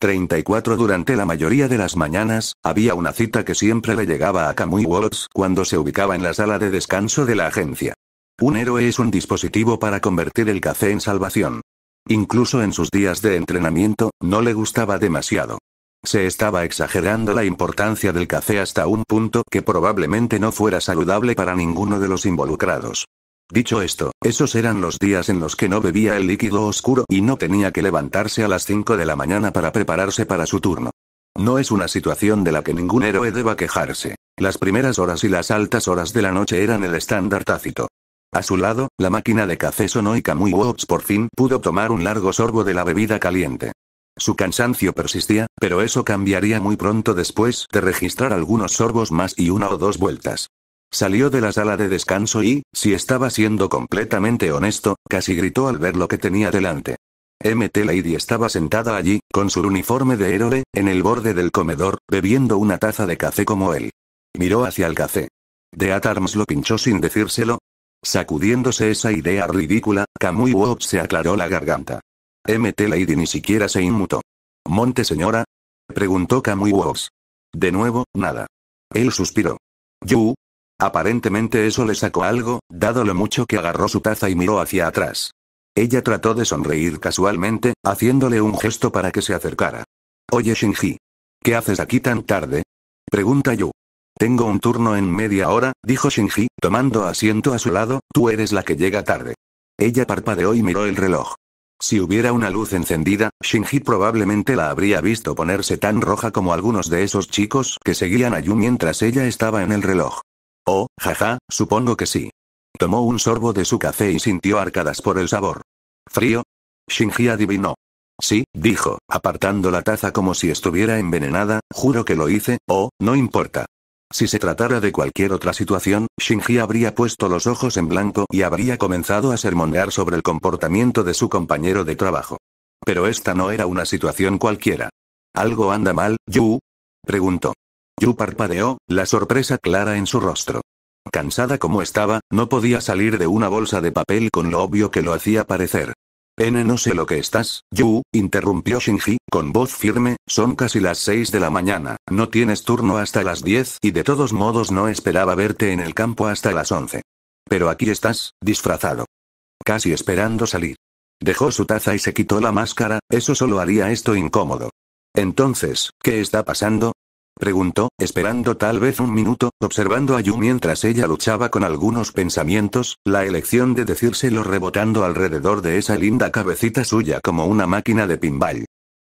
34 Durante la mayoría de las mañanas, había una cita que siempre le llegaba a Kamui Walls cuando se ubicaba en la sala de descanso de la agencia. Un héroe es un dispositivo para convertir el café en salvación. Incluso en sus días de entrenamiento, no le gustaba demasiado. Se estaba exagerando la importancia del café hasta un punto que probablemente no fuera saludable para ninguno de los involucrados. Dicho esto, esos eran los días en los que no bebía el líquido oscuro y no tenía que levantarse a las 5 de la mañana para prepararse para su turno. No es una situación de la que ningún héroe deba quejarse. Las primeras horas y las altas horas de la noche eran el estándar tácito. A su lado, la máquina de café sonoica muy Wops por fin pudo tomar un largo sorbo de la bebida caliente. Su cansancio persistía, pero eso cambiaría muy pronto después de registrar algunos sorbos más y una o dos vueltas. Salió de la sala de descanso y, si estaba siendo completamente honesto, casi gritó al ver lo que tenía delante. MT Lady estaba sentada allí, con su uniforme de héroe, en el borde del comedor, bebiendo una taza de café como él. Miró hacia el café. De Arms lo pinchó sin decírselo, Sacudiéndose esa idea ridícula, Kamui Wob se aclaró la garganta. MT Lady ni siquiera se inmutó. ¿Monte señora? Preguntó Kamui Wops. De nuevo, nada. Él suspiró. ¿Yu? Aparentemente eso le sacó algo, dado lo mucho que agarró su taza y miró hacia atrás. Ella trató de sonreír casualmente, haciéndole un gesto para que se acercara. Oye Shinji. ¿Qué haces aquí tan tarde? Pregunta Yu. Tengo un turno en media hora, dijo Shinji, tomando asiento a su lado, tú eres la que llega tarde. Ella parpadeó y miró el reloj. Si hubiera una luz encendida, Shinji probablemente la habría visto ponerse tan roja como algunos de esos chicos que seguían a Yu mientras ella estaba en el reloj. Oh, jaja, supongo que sí. Tomó un sorbo de su café y sintió arcadas por el sabor. ¿Frío? Shinji adivinó. Sí, dijo, apartando la taza como si estuviera envenenada, juro que lo hice, oh, no importa. Si se tratara de cualquier otra situación, Shinji habría puesto los ojos en blanco y habría comenzado a sermonear sobre el comportamiento de su compañero de trabajo. Pero esta no era una situación cualquiera. ¿Algo anda mal, Yu? preguntó. Yu parpadeó, la sorpresa clara en su rostro. Cansada como estaba, no podía salir de una bolsa de papel con lo obvio que lo hacía parecer. N no sé lo que estás, Yu, interrumpió Shinji, con voz firme, son casi las 6 de la mañana, no tienes turno hasta las 10 y de todos modos no esperaba verte en el campo hasta las 11. Pero aquí estás, disfrazado. Casi esperando salir. Dejó su taza y se quitó la máscara, eso solo haría esto incómodo. Entonces, ¿qué está pasando? Preguntó, esperando tal vez un minuto, observando a Yu mientras ella luchaba con algunos pensamientos, la elección de decírselo rebotando alrededor de esa linda cabecita suya como una máquina de pinball.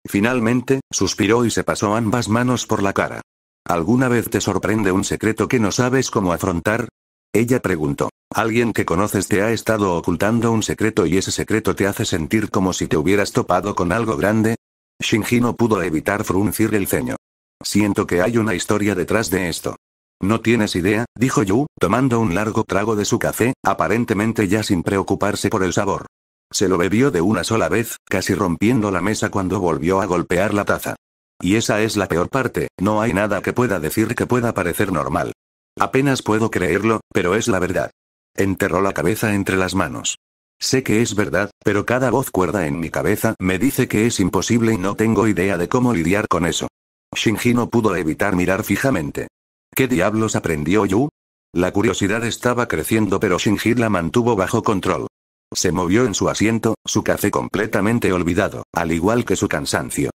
Finalmente, suspiró y se pasó ambas manos por la cara. ¿Alguna vez te sorprende un secreto que no sabes cómo afrontar? Ella preguntó. Alguien que conoces te ha estado ocultando un secreto y ese secreto te hace sentir como si te hubieras topado con algo grande. Shinji no pudo evitar fruncir el ceño. Siento que hay una historia detrás de esto. No tienes idea, dijo Yu, tomando un largo trago de su café, aparentemente ya sin preocuparse por el sabor. Se lo bebió de una sola vez, casi rompiendo la mesa cuando volvió a golpear la taza. Y esa es la peor parte, no hay nada que pueda decir que pueda parecer normal. Apenas puedo creerlo, pero es la verdad. Enterró la cabeza entre las manos. Sé que es verdad, pero cada voz cuerda en mi cabeza me dice que es imposible y no tengo idea de cómo lidiar con eso. Shinji no pudo evitar mirar fijamente. ¿Qué diablos aprendió Yu? La curiosidad estaba creciendo pero Shinji la mantuvo bajo control. Se movió en su asiento, su café completamente olvidado, al igual que su cansancio.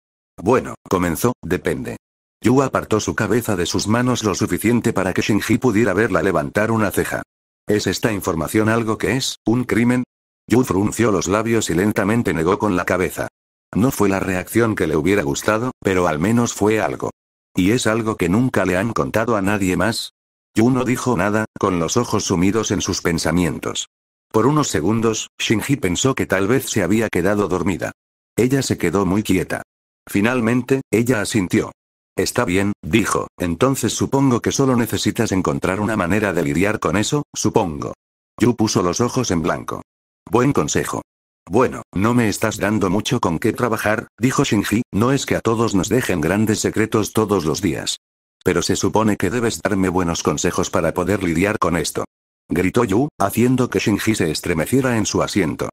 Bueno, comenzó, depende. Yu apartó su cabeza de sus manos lo suficiente para que Shinji pudiera verla levantar una ceja. ¿Es esta información algo que es, un crimen? Yu frunció los labios y lentamente negó con la cabeza. No fue la reacción que le hubiera gustado, pero al menos fue algo. Y es algo que nunca le han contado a nadie más. Yu no dijo nada, con los ojos sumidos en sus pensamientos. Por unos segundos, Shinji pensó que tal vez se había quedado dormida. Ella se quedó muy quieta. Finalmente, ella asintió. Está bien, dijo, entonces supongo que solo necesitas encontrar una manera de lidiar con eso, supongo. Yu puso los ojos en blanco. Buen consejo. Bueno, no me estás dando mucho con qué trabajar, dijo Shinji, no es que a todos nos dejen grandes secretos todos los días. Pero se supone que debes darme buenos consejos para poder lidiar con esto. Gritó Yu, haciendo que Shinji se estremeciera en su asiento.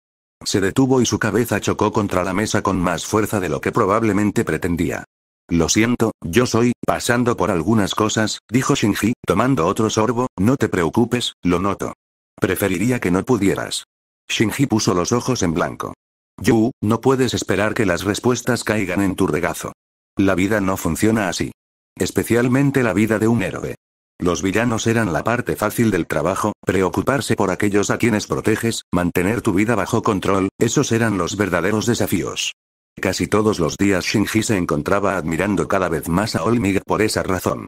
Se detuvo y su cabeza chocó contra la mesa con más fuerza de lo que probablemente pretendía. Lo siento, yo soy, pasando por algunas cosas, dijo Shinji, tomando otro sorbo, no te preocupes, lo noto. Preferiría que no pudieras. Shinji puso los ojos en blanco. Yu, no puedes esperar que las respuestas caigan en tu regazo. La vida no funciona así. Especialmente la vida de un héroe. Los villanos eran la parte fácil del trabajo, preocuparse por aquellos a quienes proteges, mantener tu vida bajo control, esos eran los verdaderos desafíos. Casi todos los días Shinji se encontraba admirando cada vez más a Olmig por esa razón.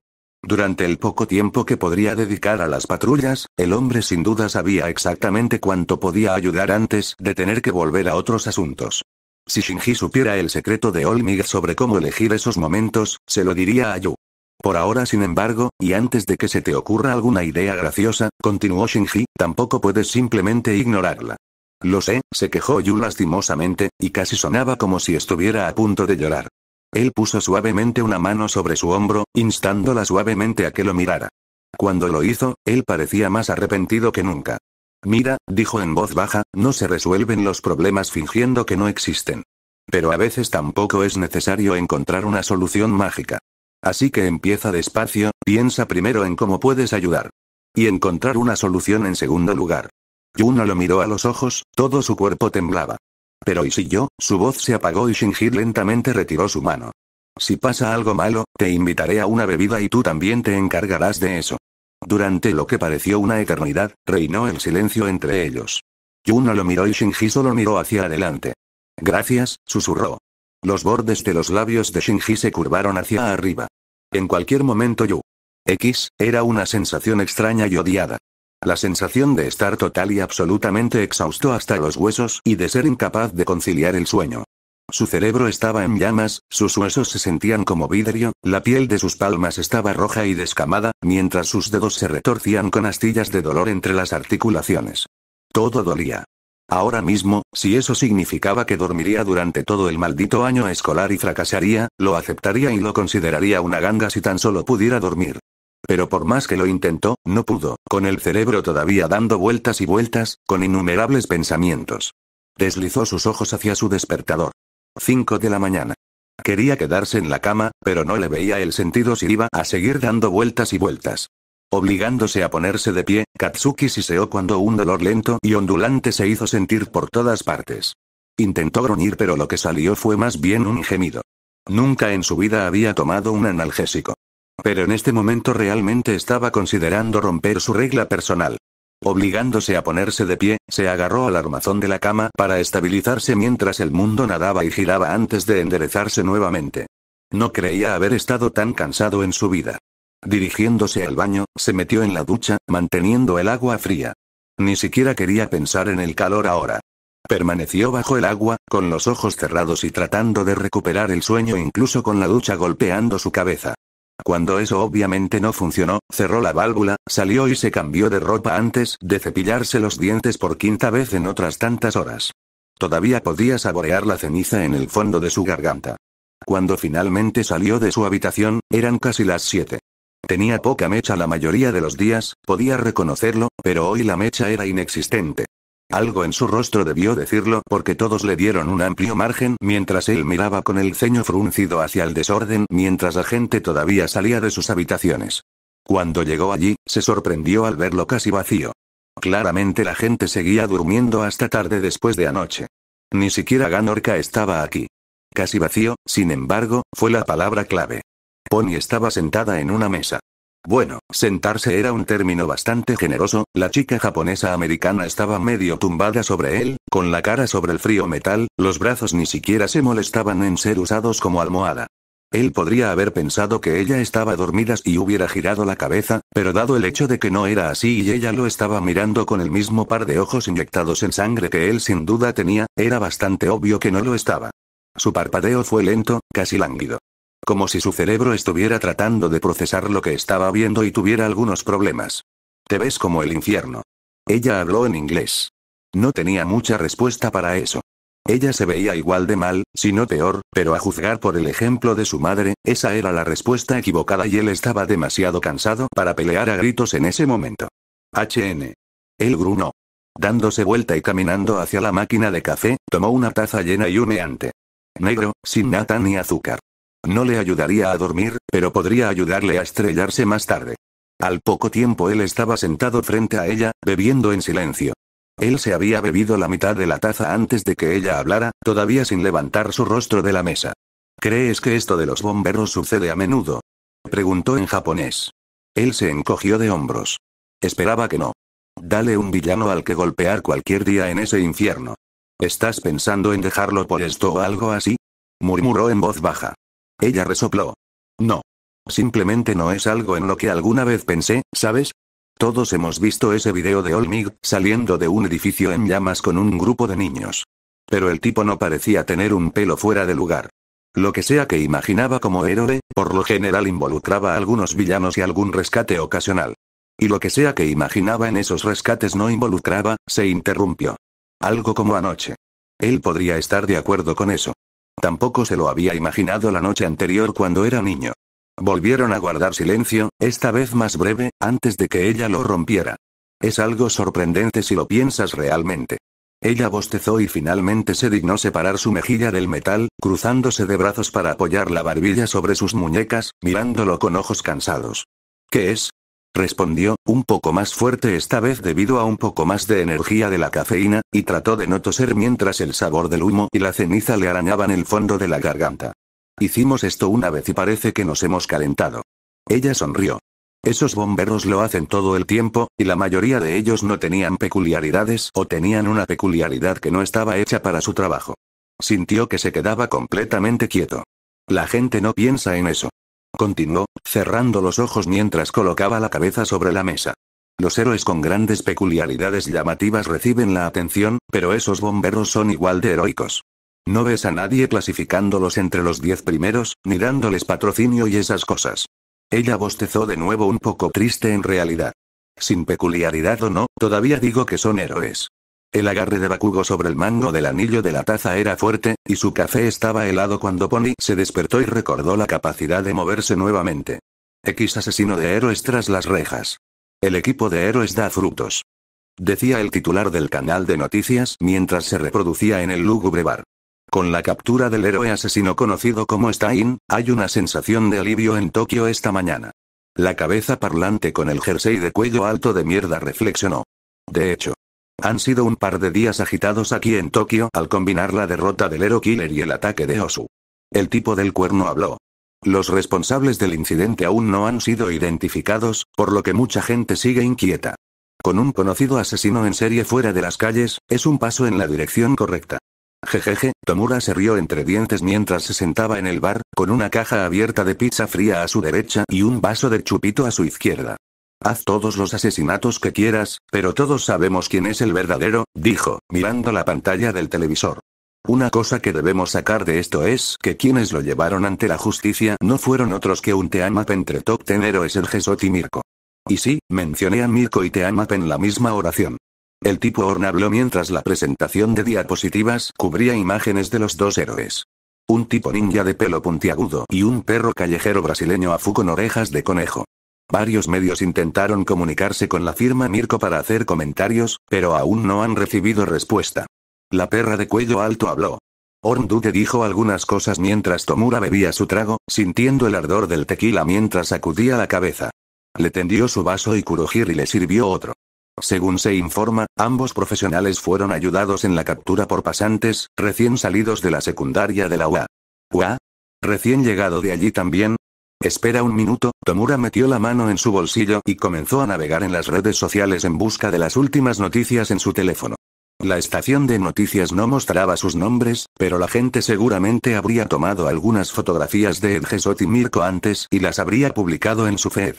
Durante el poco tiempo que podría dedicar a las patrullas, el hombre sin duda sabía exactamente cuánto podía ayudar antes de tener que volver a otros asuntos. Si Shinji supiera el secreto de Olmig sobre cómo elegir esos momentos, se lo diría a Yu. Por ahora sin embargo, y antes de que se te ocurra alguna idea graciosa, continuó Shinji, tampoco puedes simplemente ignorarla. Lo sé, se quejó Yu lastimosamente, y casi sonaba como si estuviera a punto de llorar. Él puso suavemente una mano sobre su hombro, instándola suavemente a que lo mirara. Cuando lo hizo, él parecía más arrepentido que nunca. Mira, dijo en voz baja, no se resuelven los problemas fingiendo que no existen. Pero a veces tampoco es necesario encontrar una solución mágica. Así que empieza despacio, piensa primero en cómo puedes ayudar. Y encontrar una solución en segundo lugar. Juno lo miró a los ojos, todo su cuerpo temblaba. Pero ¿y si yo? Su voz se apagó y Shinji lentamente retiró su mano. Si pasa algo malo, te invitaré a una bebida y tú también te encargarás de eso. Durante lo que pareció una eternidad, reinó el silencio entre ellos. no lo miró y Shinji solo miró hacia adelante. Gracias, susurró. Los bordes de los labios de Shinji se curvaron hacia arriba. En cualquier momento Yu. X, era una sensación extraña y odiada. La sensación de estar total y absolutamente exhausto hasta los huesos y de ser incapaz de conciliar el sueño. Su cerebro estaba en llamas, sus huesos se sentían como vidrio, la piel de sus palmas estaba roja y descamada, mientras sus dedos se retorcían con astillas de dolor entre las articulaciones. Todo dolía. Ahora mismo, si eso significaba que dormiría durante todo el maldito año escolar y fracasaría, lo aceptaría y lo consideraría una ganga si tan solo pudiera dormir. Pero por más que lo intentó, no pudo, con el cerebro todavía dando vueltas y vueltas, con innumerables pensamientos. Deslizó sus ojos hacia su despertador. 5 de la mañana. Quería quedarse en la cama, pero no le veía el sentido si iba a seguir dando vueltas y vueltas. Obligándose a ponerse de pie, Katsuki siseó cuando un dolor lento y ondulante se hizo sentir por todas partes. Intentó gruñir pero lo que salió fue más bien un gemido. Nunca en su vida había tomado un analgésico. Pero en este momento realmente estaba considerando romper su regla personal. Obligándose a ponerse de pie, se agarró al armazón de la cama para estabilizarse mientras el mundo nadaba y giraba antes de enderezarse nuevamente. No creía haber estado tan cansado en su vida. Dirigiéndose al baño, se metió en la ducha, manteniendo el agua fría. Ni siquiera quería pensar en el calor ahora. Permaneció bajo el agua, con los ojos cerrados y tratando de recuperar el sueño incluso con la ducha golpeando su cabeza. Cuando eso obviamente no funcionó, cerró la válvula, salió y se cambió de ropa antes de cepillarse los dientes por quinta vez en otras tantas horas. Todavía podía saborear la ceniza en el fondo de su garganta. Cuando finalmente salió de su habitación, eran casi las siete. Tenía poca mecha la mayoría de los días, podía reconocerlo, pero hoy la mecha era inexistente. Algo en su rostro debió decirlo porque todos le dieron un amplio margen mientras él miraba con el ceño fruncido hacia el desorden mientras la gente todavía salía de sus habitaciones. Cuando llegó allí, se sorprendió al verlo casi vacío. Claramente la gente seguía durmiendo hasta tarde después de anoche. Ni siquiera Ganorka estaba aquí. Casi vacío, sin embargo, fue la palabra clave. Pony estaba sentada en una mesa. Bueno, sentarse era un término bastante generoso, la chica japonesa americana estaba medio tumbada sobre él, con la cara sobre el frío metal, los brazos ni siquiera se molestaban en ser usados como almohada. Él podría haber pensado que ella estaba dormida y hubiera girado la cabeza, pero dado el hecho de que no era así y ella lo estaba mirando con el mismo par de ojos inyectados en sangre que él sin duda tenía, era bastante obvio que no lo estaba. Su parpadeo fue lento, casi lánguido. Como si su cerebro estuviera tratando de procesar lo que estaba viendo y tuviera algunos problemas. Te ves como el infierno. Ella habló en inglés. No tenía mucha respuesta para eso. Ella se veía igual de mal, si no peor, pero a juzgar por el ejemplo de su madre, esa era la respuesta equivocada y él estaba demasiado cansado para pelear a gritos en ese momento. HN. El gruno. Dándose vuelta y caminando hacia la máquina de café, tomó una taza llena y humeante. Negro, sin nata ni azúcar. No le ayudaría a dormir, pero podría ayudarle a estrellarse más tarde. Al poco tiempo él estaba sentado frente a ella, bebiendo en silencio. Él se había bebido la mitad de la taza antes de que ella hablara, todavía sin levantar su rostro de la mesa. ¿Crees que esto de los bomberos sucede a menudo? Preguntó en japonés. Él se encogió de hombros. Esperaba que no. Dale un villano al que golpear cualquier día en ese infierno. ¿Estás pensando en dejarlo por esto o algo así? murmuró en voz baja. Ella resopló. No. Simplemente no es algo en lo que alguna vez pensé, ¿sabes? Todos hemos visto ese video de Olmig, saliendo de un edificio en llamas con un grupo de niños. Pero el tipo no parecía tener un pelo fuera de lugar. Lo que sea que imaginaba como héroe, por lo general involucraba a algunos villanos y algún rescate ocasional. Y lo que sea que imaginaba en esos rescates no involucraba, se interrumpió. Algo como anoche. Él podría estar de acuerdo con eso. Tampoco se lo había imaginado la noche anterior cuando era niño. Volvieron a guardar silencio, esta vez más breve, antes de que ella lo rompiera. Es algo sorprendente si lo piensas realmente. Ella bostezó y finalmente se dignó separar su mejilla del metal, cruzándose de brazos para apoyar la barbilla sobre sus muñecas, mirándolo con ojos cansados. ¿Qué es? respondió, un poco más fuerte esta vez debido a un poco más de energía de la cafeína, y trató de no toser mientras el sabor del humo y la ceniza le arañaban el fondo de la garganta. Hicimos esto una vez y parece que nos hemos calentado. Ella sonrió. Esos bomberos lo hacen todo el tiempo, y la mayoría de ellos no tenían peculiaridades o tenían una peculiaridad que no estaba hecha para su trabajo. Sintió que se quedaba completamente quieto. La gente no piensa en eso continuó, cerrando los ojos mientras colocaba la cabeza sobre la mesa. Los héroes con grandes peculiaridades llamativas reciben la atención, pero esos bomberos son igual de heroicos. No ves a nadie clasificándolos entre los diez primeros, ni dándoles patrocinio y esas cosas. Ella bostezó de nuevo un poco triste en realidad. Sin peculiaridad o no, todavía digo que son héroes. El agarre de Bakugo sobre el mango del anillo de la taza era fuerte, y su café estaba helado cuando Pony se despertó y recordó la capacidad de moverse nuevamente. X asesino de héroes tras las rejas. El equipo de héroes da frutos. Decía el titular del canal de noticias mientras se reproducía en el lúgubre bar. Con la captura del héroe asesino conocido como Stein, hay una sensación de alivio en Tokio esta mañana. La cabeza parlante con el jersey de cuello alto de mierda reflexionó. De hecho, han sido un par de días agitados aquí en Tokio al combinar la derrota del Hero Killer y el ataque de Osu. El tipo del cuerno habló. Los responsables del incidente aún no han sido identificados, por lo que mucha gente sigue inquieta. Con un conocido asesino en serie fuera de las calles, es un paso en la dirección correcta. Jejeje, Tomura se rió entre dientes mientras se sentaba en el bar, con una caja abierta de pizza fría a su derecha y un vaso de chupito a su izquierda. Haz todos los asesinatos que quieras, pero todos sabemos quién es el verdadero, dijo, mirando la pantalla del televisor. Una cosa que debemos sacar de esto es que quienes lo llevaron ante la justicia no fueron otros que un Teamap entre Top Ten héroes el Jesot y Mirko. Y sí, mencioné a Mirko y Teamap en la misma oración. El tipo Horn habló mientras la presentación de diapositivas cubría imágenes de los dos héroes. Un tipo ninja de pelo puntiagudo y un perro callejero brasileño a fu con orejas de conejo. Varios medios intentaron comunicarse con la firma Mirko para hacer comentarios, pero aún no han recibido respuesta. La perra de cuello alto habló. Orndude dijo algunas cosas mientras Tomura bebía su trago, sintiendo el ardor del tequila mientras sacudía la cabeza. Le tendió su vaso y Kurohiri le sirvió otro. Según se informa, ambos profesionales fueron ayudados en la captura por pasantes, recién salidos de la secundaria de la UA. ¿UA? ¿Recién llegado de allí también? Espera un minuto, Tomura metió la mano en su bolsillo y comenzó a navegar en las redes sociales en busca de las últimas noticias en su teléfono. La estación de noticias no mostraba sus nombres, pero la gente seguramente habría tomado algunas fotografías de Edgesot y Mirko antes y las habría publicado en su feed.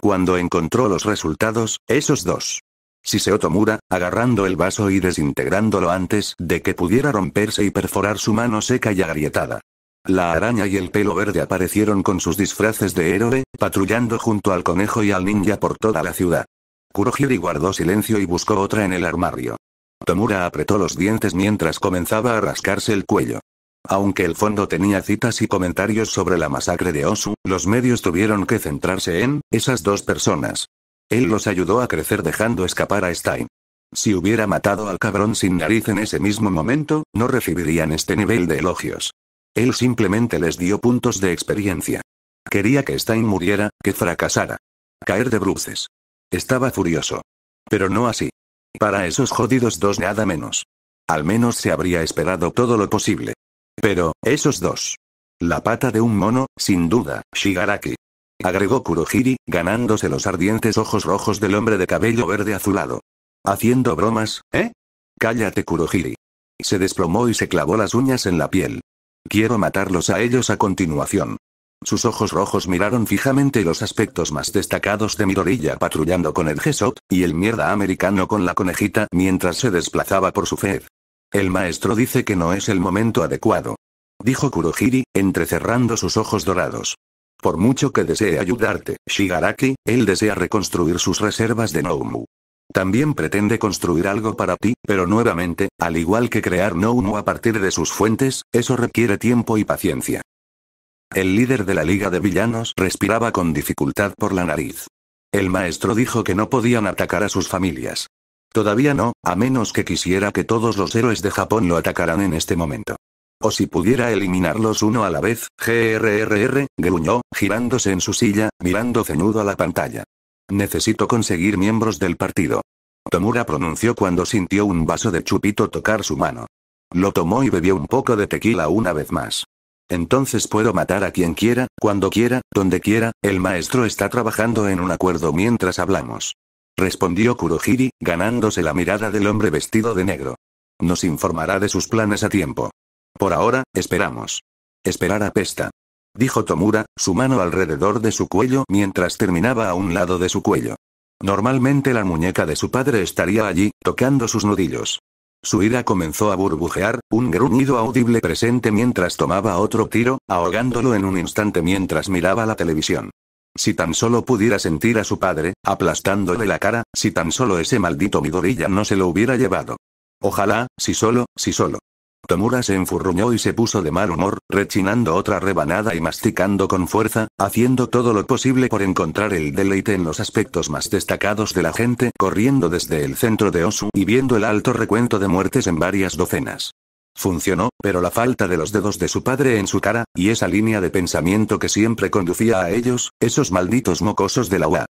Cuando encontró los resultados, esos dos. Siseo Tomura, agarrando el vaso y desintegrándolo antes de que pudiera romperse y perforar su mano seca y agrietada. La araña y el pelo verde aparecieron con sus disfraces de héroe, patrullando junto al conejo y al ninja por toda la ciudad. Kurohiri guardó silencio y buscó otra en el armario. Tomura apretó los dientes mientras comenzaba a rascarse el cuello. Aunque el fondo tenía citas y comentarios sobre la masacre de Osu, los medios tuvieron que centrarse en esas dos personas. Él los ayudó a crecer dejando escapar a Stein. Si hubiera matado al cabrón sin nariz en ese mismo momento, no recibirían este nivel de elogios. Él simplemente les dio puntos de experiencia. Quería que Stein muriera, que fracasara. Caer de bruces. Estaba furioso. Pero no así. Para esos jodidos dos nada menos. Al menos se habría esperado todo lo posible. Pero, esos dos. La pata de un mono, sin duda, Shigaraki. Agregó Kurohiri, ganándose los ardientes ojos rojos del hombre de cabello verde azulado. Haciendo bromas, ¿eh? Cállate Kurohiri. Se desplomó y se clavó las uñas en la piel. Quiero matarlos a ellos a continuación. Sus ojos rojos miraron fijamente los aspectos más destacados de Mirorilla patrullando con el Gesot, y el mierda americano con la conejita mientras se desplazaba por su fe. El maestro dice que no es el momento adecuado. Dijo Kurohiri, entrecerrando sus ojos dorados. Por mucho que desee ayudarte, Shigaraki, él desea reconstruir sus reservas de nomu también pretende construir algo para ti, pero nuevamente, al igual que crear no uno a partir de sus fuentes, eso requiere tiempo y paciencia. El líder de la Liga de Villanos respiraba con dificultad por la nariz. El maestro dijo que no podían atacar a sus familias. Todavía no, a menos que quisiera que todos los héroes de Japón lo atacaran en este momento. O si pudiera eliminarlos uno a la vez, GRRR, gruñó, girándose en su silla, mirando cenudo a la pantalla. Necesito conseguir miembros del partido. Tomura pronunció cuando sintió un vaso de chupito tocar su mano. Lo tomó y bebió un poco de tequila una vez más. Entonces puedo matar a quien quiera, cuando quiera, donde quiera, el maestro está trabajando en un acuerdo mientras hablamos. Respondió Kurohiri, ganándose la mirada del hombre vestido de negro. Nos informará de sus planes a tiempo. Por ahora, esperamos. Esperar Pesta dijo Tomura, su mano alrededor de su cuello mientras terminaba a un lado de su cuello. Normalmente la muñeca de su padre estaría allí, tocando sus nudillos. Su ira comenzó a burbujear, un gruñido audible presente mientras tomaba otro tiro, ahogándolo en un instante mientras miraba la televisión. Si tan solo pudiera sentir a su padre, aplastándole la cara, si tan solo ese maldito Midorilla no se lo hubiera llevado. Ojalá, si solo, si solo. Tomura se enfurruñó y se puso de mal humor, rechinando otra rebanada y masticando con fuerza, haciendo todo lo posible por encontrar el deleite en los aspectos más destacados de la gente, corriendo desde el centro de Osu y viendo el alto recuento de muertes en varias docenas. Funcionó, pero la falta de los dedos de su padre en su cara, y esa línea de pensamiento que siempre conducía a ellos, esos malditos mocosos de la UA.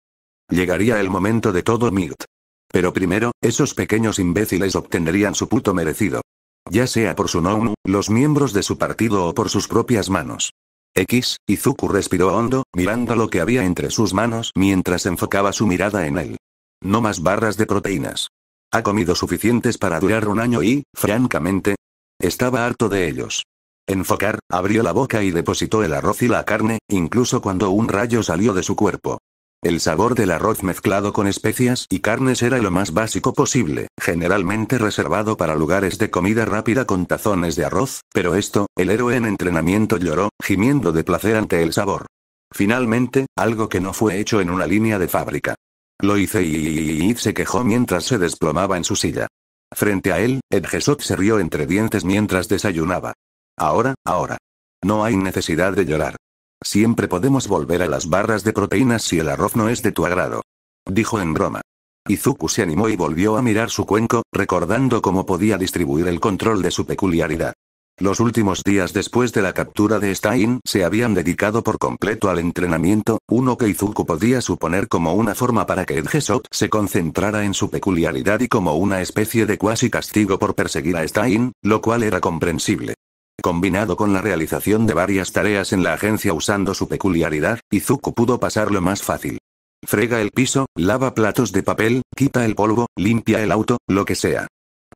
Llegaría el momento de todo Mirt. Pero primero, esos pequeños imbéciles obtendrían su puto merecido ya sea por su nomu, los miembros de su partido o por sus propias manos. X, Izuku respiró hondo, mirando lo que había entre sus manos mientras enfocaba su mirada en él. No más barras de proteínas. Ha comido suficientes para durar un año y, francamente, estaba harto de ellos. Enfocar, abrió la boca y depositó el arroz y la carne, incluso cuando un rayo salió de su cuerpo. El sabor del arroz mezclado con especias y carnes era lo más básico posible, generalmente reservado para lugares de comida rápida con tazones de arroz, pero esto, el héroe en entrenamiento lloró, gimiendo de placer ante el sabor. Finalmente, algo que no fue hecho en una línea de fábrica. Lo hice y se quejó mientras se desplomaba en su silla. Frente a él, Edgesot se rió entre dientes mientras desayunaba. Ahora, ahora. No hay necesidad de llorar. Siempre podemos volver a las barras de proteínas si el arroz no es de tu agrado. Dijo en broma. Izuku se animó y volvió a mirar su cuenco, recordando cómo podía distribuir el control de su peculiaridad. Los últimos días después de la captura de Stein se habían dedicado por completo al entrenamiento, uno que Izuku podía suponer como una forma para que Edgesot se concentrara en su peculiaridad y como una especie de cuasi castigo por perseguir a Stein, lo cual era comprensible. Combinado con la realización de varias tareas en la agencia usando su peculiaridad, Izuku pudo pasarlo más fácil. Frega el piso, lava platos de papel, quita el polvo, limpia el auto, lo que sea.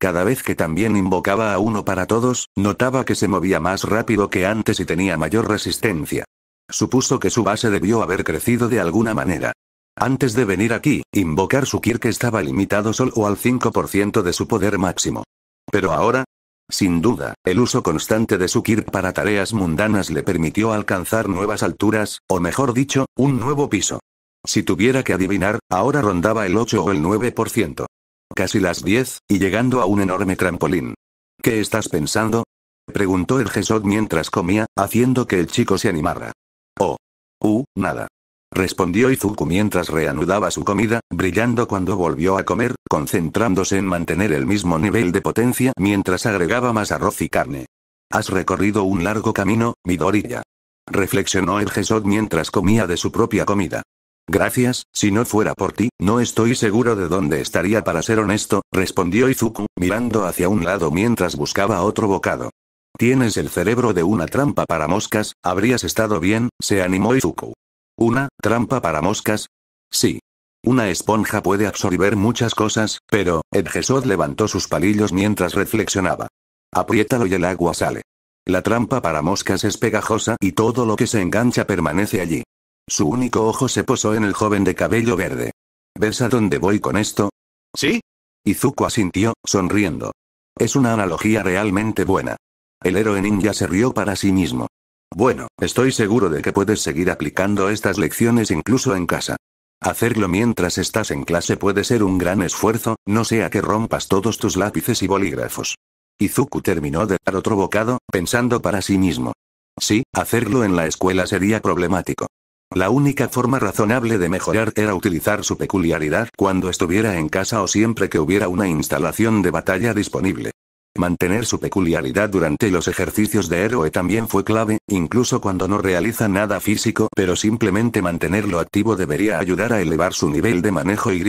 Cada vez que también invocaba a uno para todos, notaba que se movía más rápido que antes y tenía mayor resistencia. Supuso que su base debió haber crecido de alguna manera. Antes de venir aquí, invocar su Kirk estaba limitado solo al 5% de su poder máximo. Pero ahora, sin duda, el uso constante de su Kir para tareas mundanas le permitió alcanzar nuevas alturas, o mejor dicho, un nuevo piso. Si tuviera que adivinar, ahora rondaba el 8 o el 9%. Casi las 10, y llegando a un enorme trampolín. ¿Qué estás pensando? preguntó el jesod mientras comía, haciendo que el chico se animara. Oh. Uh, nada respondió Izuku mientras reanudaba su comida, brillando cuando volvió a comer, concentrándose en mantener el mismo nivel de potencia mientras agregaba más arroz y carne. Has recorrido un largo camino, Midoriya. Reflexionó el gesot mientras comía de su propia comida. Gracias, si no fuera por ti, no estoy seguro de dónde estaría para ser honesto, respondió Izuku, mirando hacia un lado mientras buscaba otro bocado. Tienes el cerebro de una trampa para moscas, habrías estado bien, se animó Izuku. ¿Una trampa para moscas? Sí. Una esponja puede absorber muchas cosas, pero, Edgesod levantó sus palillos mientras reflexionaba. Apriétalo y el agua sale. La trampa para moscas es pegajosa y todo lo que se engancha permanece allí. Su único ojo se posó en el joven de cabello verde. ¿Ves a dónde voy con esto? ¿Sí? Izuku asintió, sonriendo. Es una analogía realmente buena. El héroe ninja se rió para sí mismo. Bueno, estoy seguro de que puedes seguir aplicando estas lecciones incluso en casa. Hacerlo mientras estás en clase puede ser un gran esfuerzo, no sea que rompas todos tus lápices y bolígrafos. Izuku terminó de dar otro bocado, pensando para sí mismo. Sí, hacerlo en la escuela sería problemático. La única forma razonable de mejorar era utilizar su peculiaridad cuando estuviera en casa o siempre que hubiera una instalación de batalla disponible. Mantener su peculiaridad durante los ejercicios de héroe también fue clave, incluso cuando no realiza nada físico, pero simplemente mantenerlo activo debería ayudar a elevar su nivel de manejo y.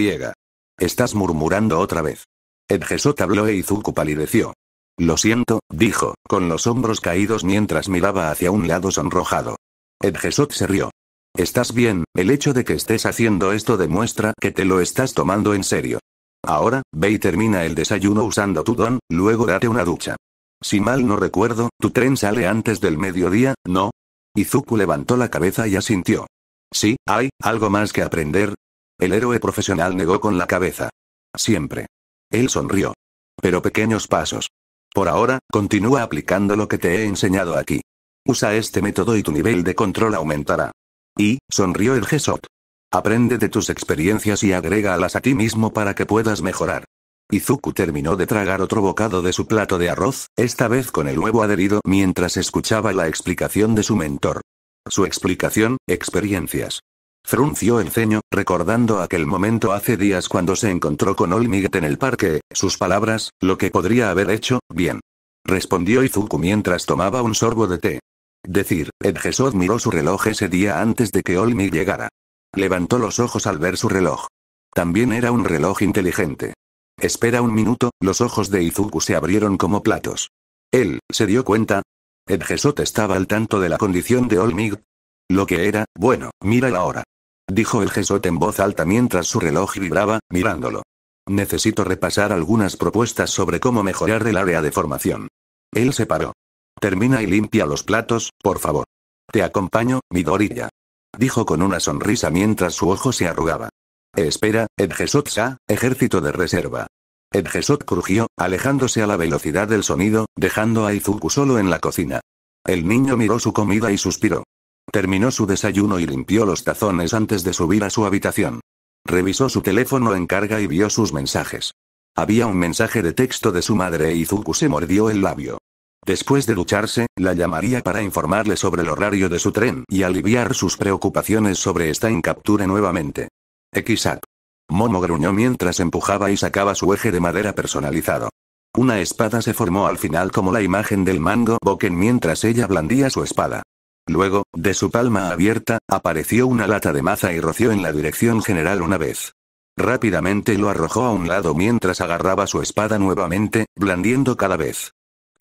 Estás murmurando otra vez. Edgesot habló e Izuku palideció. Lo siento, dijo, con los hombros caídos mientras miraba hacia un lado sonrojado. Edgesot se rió. Estás bien, el hecho de que estés haciendo esto demuestra que te lo estás tomando en serio. Ahora, ve y termina el desayuno usando tu don, luego date una ducha. Si mal no recuerdo, tu tren sale antes del mediodía, ¿no? Izuku levantó la cabeza y asintió. Sí, hay, algo más que aprender. El héroe profesional negó con la cabeza. Siempre. Él sonrió. Pero pequeños pasos. Por ahora, continúa aplicando lo que te he enseñado aquí. Usa este método y tu nivel de control aumentará. Y, sonrió el Gesot. Aprende de tus experiencias y agrégalas a ti mismo para que puedas mejorar. Izuku terminó de tragar otro bocado de su plato de arroz, esta vez con el huevo adherido mientras escuchaba la explicación de su mentor. Su explicación, experiencias. Frunció el ceño, recordando aquel momento hace días cuando se encontró con Olmiget en el parque, sus palabras, lo que podría haber hecho, bien. Respondió Izuku mientras tomaba un sorbo de té. Decir, Edgesot miró su reloj ese día antes de que Olmi llegara. Levantó los ojos al ver su reloj. También era un reloj inteligente. Espera un minuto, los ojos de Izuku se abrieron como platos. Él, se dio cuenta. El gesot estaba al tanto de la condición de Olmig. Lo que era, bueno, mira la hora. Dijo gesot en voz alta mientras su reloj vibraba, mirándolo. Necesito repasar algunas propuestas sobre cómo mejorar el área de formación. Él se paró. Termina y limpia los platos, por favor. Te acompaño, Midorilla dijo con una sonrisa mientras su ojo se arrugaba. Espera, Edgesot-sa, ejército de reserva. Edgesot crujió, alejándose a la velocidad del sonido, dejando a Izuku solo en la cocina. El niño miró su comida y suspiró. Terminó su desayuno y limpió los tazones antes de subir a su habitación. Revisó su teléfono en carga y vio sus mensajes. Había un mensaje de texto de su madre e Izuku se mordió el labio. Después de ducharse, la llamaría para informarle sobre el horario de su tren y aliviar sus preocupaciones sobre esta incaptura nuevamente. XAP. Momo gruñó mientras empujaba y sacaba su eje de madera personalizado. Una espada se formó al final como la imagen del mango Boken mientras ella blandía su espada. Luego, de su palma abierta, apareció una lata de maza y roció en la dirección general una vez. Rápidamente lo arrojó a un lado mientras agarraba su espada nuevamente, blandiendo cada vez.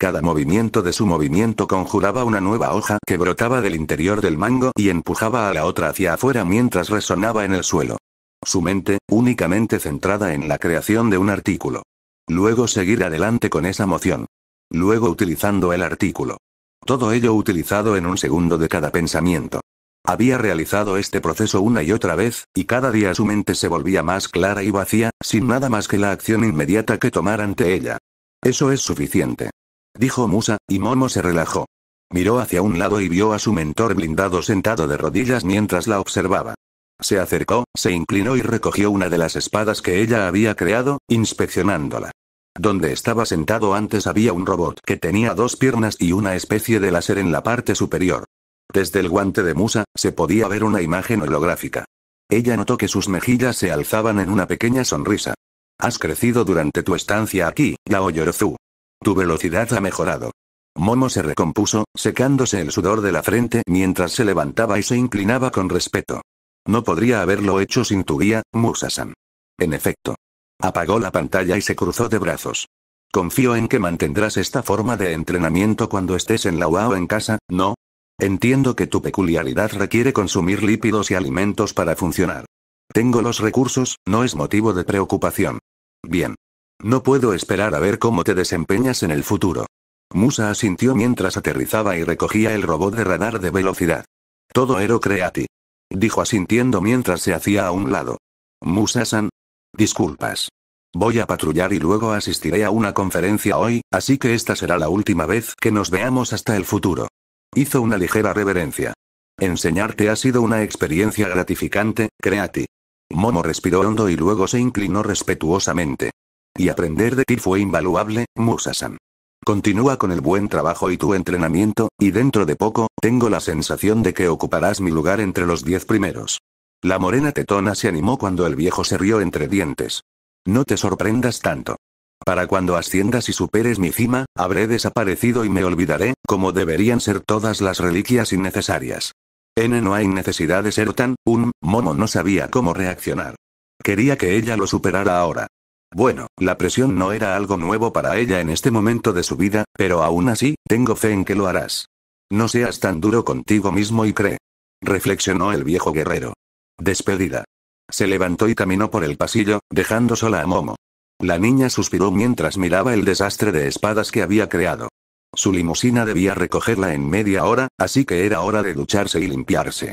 Cada movimiento de su movimiento conjuraba una nueva hoja que brotaba del interior del mango y empujaba a la otra hacia afuera mientras resonaba en el suelo. Su mente, únicamente centrada en la creación de un artículo. Luego seguir adelante con esa moción. Luego utilizando el artículo. Todo ello utilizado en un segundo de cada pensamiento. Había realizado este proceso una y otra vez, y cada día su mente se volvía más clara y vacía, sin nada más que la acción inmediata que tomar ante ella. Eso es suficiente dijo Musa, y Momo se relajó. Miró hacia un lado y vio a su mentor blindado sentado de rodillas mientras la observaba. Se acercó, se inclinó y recogió una de las espadas que ella había creado, inspeccionándola. Donde estaba sentado antes había un robot que tenía dos piernas y una especie de láser en la parte superior. Desde el guante de Musa, se podía ver una imagen holográfica. Ella notó que sus mejillas se alzaban en una pequeña sonrisa. Has crecido durante tu estancia aquí, Yoruzu. Tu velocidad ha mejorado. Momo se recompuso, secándose el sudor de la frente mientras se levantaba y se inclinaba con respeto. No podría haberlo hecho sin tu guía, Musasan. En efecto. Apagó la pantalla y se cruzó de brazos. Confío en que mantendrás esta forma de entrenamiento cuando estés en la UA o en casa, ¿no? Entiendo que tu peculiaridad requiere consumir lípidos y alimentos para funcionar. Tengo los recursos, no es motivo de preocupación. Bien. No puedo esperar a ver cómo te desempeñas en el futuro. Musa asintió mientras aterrizaba y recogía el robot de radar de velocidad. Todo Ero Creati. Dijo asintiendo mientras se hacía a un lado. Musa-san. Disculpas. Voy a patrullar y luego asistiré a una conferencia hoy, así que esta será la última vez que nos veamos hasta el futuro. Hizo una ligera reverencia. Enseñarte ha sido una experiencia gratificante, Creati. Momo respiró hondo y luego se inclinó respetuosamente. Y aprender de ti fue invaluable, Musasan. Continúa con el buen trabajo y tu entrenamiento, y dentro de poco, tengo la sensación de que ocuparás mi lugar entre los diez primeros. La morena tetona se animó cuando el viejo se rió entre dientes. No te sorprendas tanto. Para cuando asciendas y superes mi cima, habré desaparecido y me olvidaré, como deberían ser todas las reliquias innecesarias. N no hay necesidad de ser tan, un, Momo no sabía cómo reaccionar. Quería que ella lo superara ahora. Bueno, la presión no era algo nuevo para ella en este momento de su vida, pero aún así, tengo fe en que lo harás. No seas tan duro contigo mismo y cree. Reflexionó el viejo guerrero. Despedida. Se levantó y caminó por el pasillo, dejando sola a Momo. La niña suspiró mientras miraba el desastre de espadas que había creado. Su limusina debía recogerla en media hora, así que era hora de ducharse y limpiarse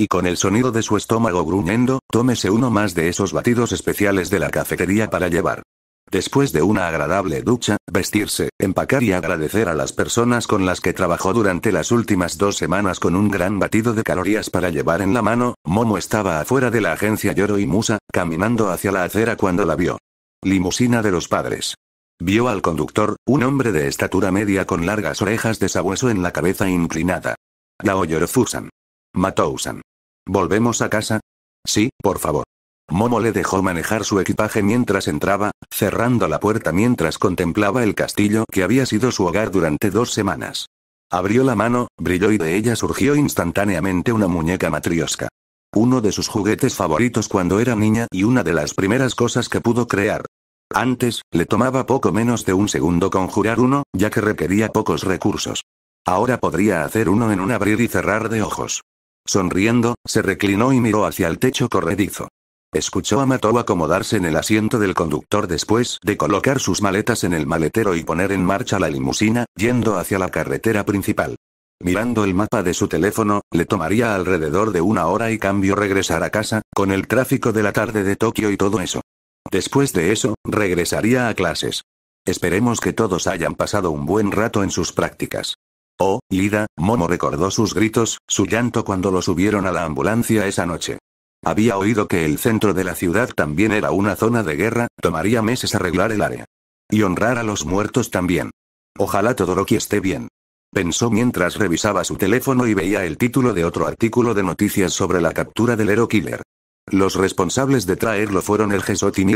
y con el sonido de su estómago gruñendo, tómese uno más de esos batidos especiales de la cafetería para llevar. Después de una agradable ducha, vestirse, empacar y agradecer a las personas con las que trabajó durante las últimas dos semanas con un gran batido de calorías para llevar en la mano, Momo estaba afuera de la agencia Yoro y Musa, caminando hacia la acera cuando la vio. Limusina de los padres. Vio al conductor, un hombre de estatura media con largas orejas de sabueso en la cabeza inclinada. lao Matousan. ¿Volvemos a casa? Sí, por favor. Momo le dejó manejar su equipaje mientras entraba, cerrando la puerta mientras contemplaba el castillo que había sido su hogar durante dos semanas. Abrió la mano, brilló y de ella surgió instantáneamente una muñeca matriosca. Uno de sus juguetes favoritos cuando era niña y una de las primeras cosas que pudo crear. Antes, le tomaba poco menos de un segundo conjurar uno, ya que requería pocos recursos. Ahora podría hacer uno en un abrir y cerrar de ojos. Sonriendo, se reclinó y miró hacia el techo corredizo. Escuchó a Matou acomodarse en el asiento del conductor después de colocar sus maletas en el maletero y poner en marcha la limusina, yendo hacia la carretera principal. Mirando el mapa de su teléfono, le tomaría alrededor de una hora y cambio regresar a casa, con el tráfico de la tarde de Tokio y todo eso. Después de eso, regresaría a clases. Esperemos que todos hayan pasado un buen rato en sus prácticas. Oh, Lida, Momo recordó sus gritos, su llanto cuando lo subieron a la ambulancia esa noche. Había oído que el centro de la ciudad también era una zona de guerra, tomaría meses arreglar el área. Y honrar a los muertos también. Ojalá Todoroki esté bien. Pensó mientras revisaba su teléfono y veía el título de otro artículo de noticias sobre la captura del Hero Killer. Los responsables de traerlo fueron el Gesot y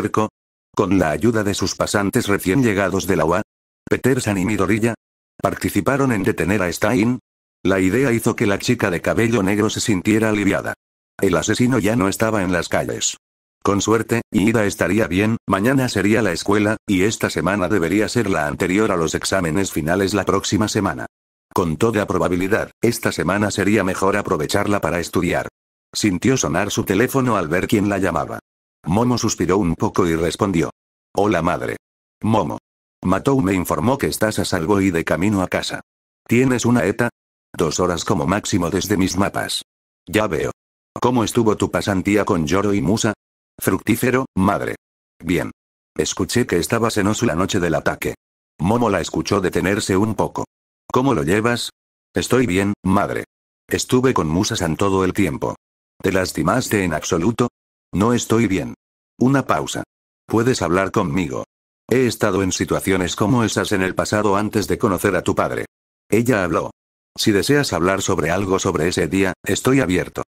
Con la ayuda de sus pasantes recién llegados de la UA, Petersan y Midorilla, participaron en detener a Stein. La idea hizo que la chica de cabello negro se sintiera aliviada. El asesino ya no estaba en las calles. Con suerte, Ida estaría bien, mañana sería la escuela, y esta semana debería ser la anterior a los exámenes finales la próxima semana. Con toda probabilidad, esta semana sería mejor aprovecharla para estudiar. Sintió sonar su teléfono al ver quién la llamaba. Momo suspiró un poco y respondió. Hola madre. Momo. Matou me informó que estás a salvo y de camino a casa. ¿Tienes una ETA? Dos horas como máximo desde mis mapas. Ya veo. ¿Cómo estuvo tu pasantía con Yoro y Musa? Fructífero, madre. Bien. Escuché que estabas en la noche del ataque. Momo la escuchó detenerse un poco. ¿Cómo lo llevas? Estoy bien, madre. Estuve con Musa-san todo el tiempo. ¿Te lastimaste en absoluto? No estoy bien. Una pausa. ¿Puedes hablar conmigo? He estado en situaciones como esas en el pasado antes de conocer a tu padre. Ella habló. Si deseas hablar sobre algo sobre ese día, estoy abierto.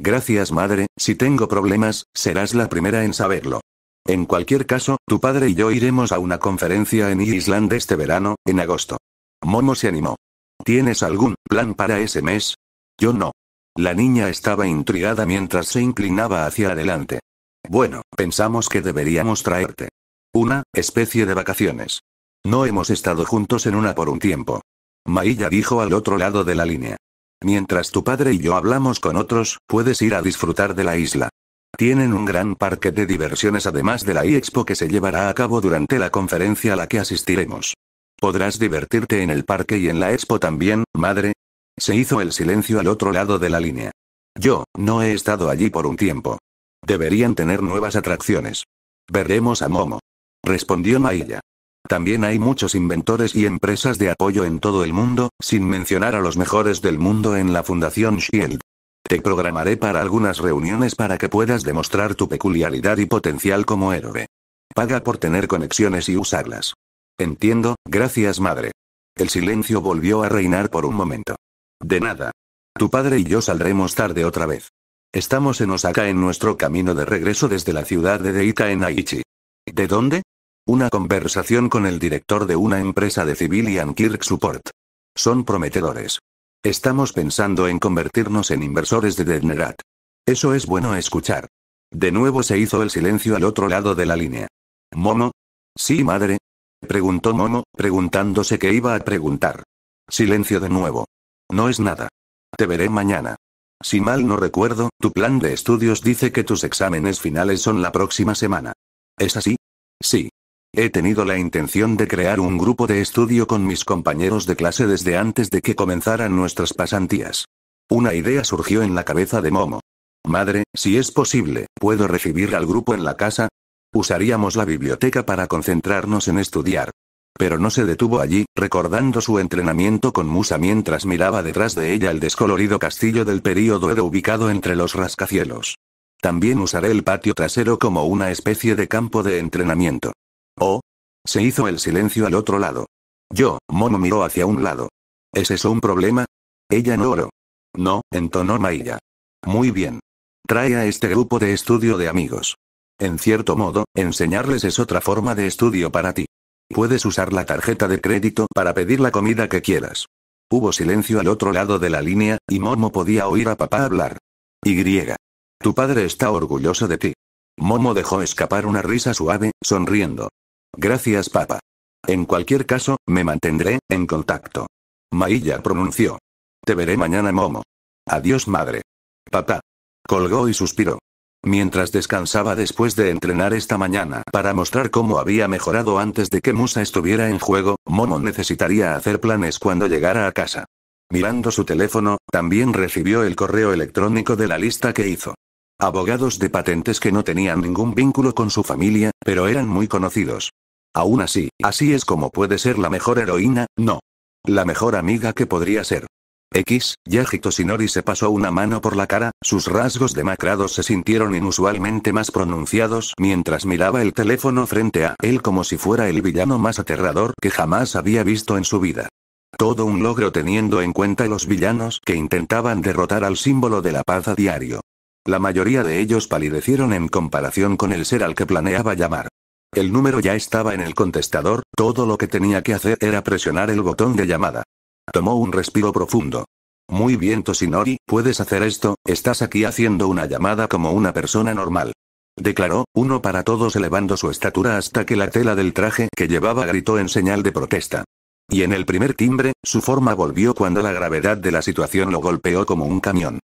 Gracias madre, si tengo problemas, serás la primera en saberlo. En cualquier caso, tu padre y yo iremos a una conferencia en Island este verano, en agosto. Momo se animó. ¿Tienes algún plan para ese mes? Yo no. La niña estaba intrigada mientras se inclinaba hacia adelante. Bueno, pensamos que deberíamos traerte. Una, especie de vacaciones. No hemos estado juntos en una por un tiempo. Mailla dijo al otro lado de la línea. Mientras tu padre y yo hablamos con otros, puedes ir a disfrutar de la isla. Tienen un gran parque de diversiones además de la expo que se llevará a cabo durante la conferencia a la que asistiremos. ¿Podrás divertirte en el parque y en la expo también, madre? Se hizo el silencio al otro lado de la línea. Yo, no he estado allí por un tiempo. Deberían tener nuevas atracciones. Veremos a Momo respondió Mailla. También hay muchos inventores y empresas de apoyo en todo el mundo, sin mencionar a los mejores del mundo en la Fundación Shield. Te programaré para algunas reuniones para que puedas demostrar tu peculiaridad y potencial como héroe. Paga por tener conexiones y usarlas. Entiendo, gracias madre. El silencio volvió a reinar por un momento. De nada. Tu padre y yo saldremos tarde otra vez. Estamos en Osaka en nuestro camino de regreso desde la ciudad de Deita en Aichi. ¿De dónde? Una conversación con el director de una empresa de Civilian Kirk Support. Son prometedores. Estamos pensando en convertirnos en inversores de Dednerat. Eso es bueno escuchar. De nuevo se hizo el silencio al otro lado de la línea. ¿Momo? Sí, madre. Preguntó Momo, preguntándose qué iba a preguntar. Silencio de nuevo. No es nada. Te veré mañana. Si mal no recuerdo, tu plan de estudios dice que tus exámenes finales son la próxima semana. ¿Es así? Sí. He tenido la intención de crear un grupo de estudio con mis compañeros de clase desde antes de que comenzaran nuestras pasantías. Una idea surgió en la cabeza de Momo. Madre, si es posible, ¿puedo recibir al grupo en la casa? Usaríamos la biblioteca para concentrarnos en estudiar. Pero no se detuvo allí, recordando su entrenamiento con Musa mientras miraba detrás de ella el descolorido castillo del período Edo ubicado entre los rascacielos. También usaré el patio trasero como una especie de campo de entrenamiento. Oh. Se hizo el silencio al otro lado. Yo, Momo miró hacia un lado. ¿Es eso un problema? Ella no oró. No, entonó Maya. Muy bien. Trae a este grupo de estudio de amigos. En cierto modo, enseñarles es otra forma de estudio para ti. Puedes usar la tarjeta de crédito para pedir la comida que quieras. Hubo silencio al otro lado de la línea, y Momo podía oír a papá hablar. Y. Tu padre está orgulloso de ti. Momo dejó escapar una risa suave, sonriendo. Gracias, papá. En cualquier caso, me mantendré en contacto. Mailla pronunció. Te veré mañana, Momo. Adiós, madre. Papá. Colgó y suspiró. Mientras descansaba después de entrenar esta mañana para mostrar cómo había mejorado antes de que Musa estuviera en juego, Momo necesitaría hacer planes cuando llegara a casa. Mirando su teléfono, también recibió el correo electrónico de la lista que hizo. Abogados de patentes que no tenían ningún vínculo con su familia, pero eran muy conocidos. Aún así, así es como puede ser la mejor heroína, no. La mejor amiga que podría ser. X, Yajito Sinori se pasó una mano por la cara, sus rasgos demacrados se sintieron inusualmente más pronunciados mientras miraba el teléfono frente a él como si fuera el villano más aterrador que jamás había visto en su vida. Todo un logro teniendo en cuenta los villanos que intentaban derrotar al símbolo de la paz a diario. La mayoría de ellos palidecieron en comparación con el ser al que planeaba llamar. El número ya estaba en el contestador, todo lo que tenía que hacer era presionar el botón de llamada. Tomó un respiro profundo. Muy bien, Toshinori, puedes hacer esto, estás aquí haciendo una llamada como una persona normal. Declaró, uno para todos elevando su estatura hasta que la tela del traje que llevaba gritó en señal de protesta. Y en el primer timbre, su forma volvió cuando la gravedad de la situación lo golpeó como un camión.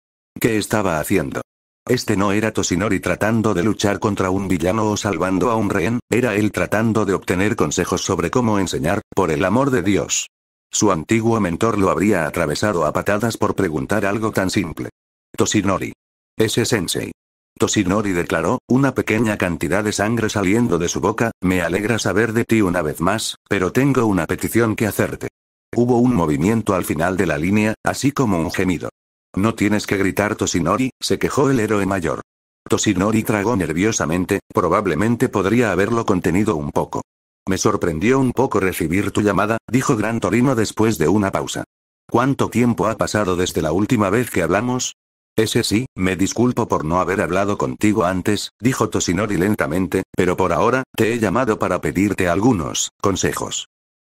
¿Qué estaba haciendo? Este no era Tosinori tratando de luchar contra un villano o salvando a un rehén, era él tratando de obtener consejos sobre cómo enseñar, por el amor de Dios. Su antiguo mentor lo habría atravesado a patadas por preguntar algo tan simple. Tosinori, Ese sensei. Tosinori declaró, una pequeña cantidad de sangre saliendo de su boca, me alegra saber de ti una vez más, pero tengo una petición que hacerte. Hubo un movimiento al final de la línea, así como un gemido. No tienes que gritar Tosinori, se quejó el héroe mayor. Tosinori tragó nerviosamente, probablemente podría haberlo contenido un poco. Me sorprendió un poco recibir tu llamada, dijo Gran Torino después de una pausa. ¿Cuánto tiempo ha pasado desde la última vez que hablamos? Ese sí, me disculpo por no haber hablado contigo antes, dijo Tosinori lentamente, pero por ahora, te he llamado para pedirte algunos consejos.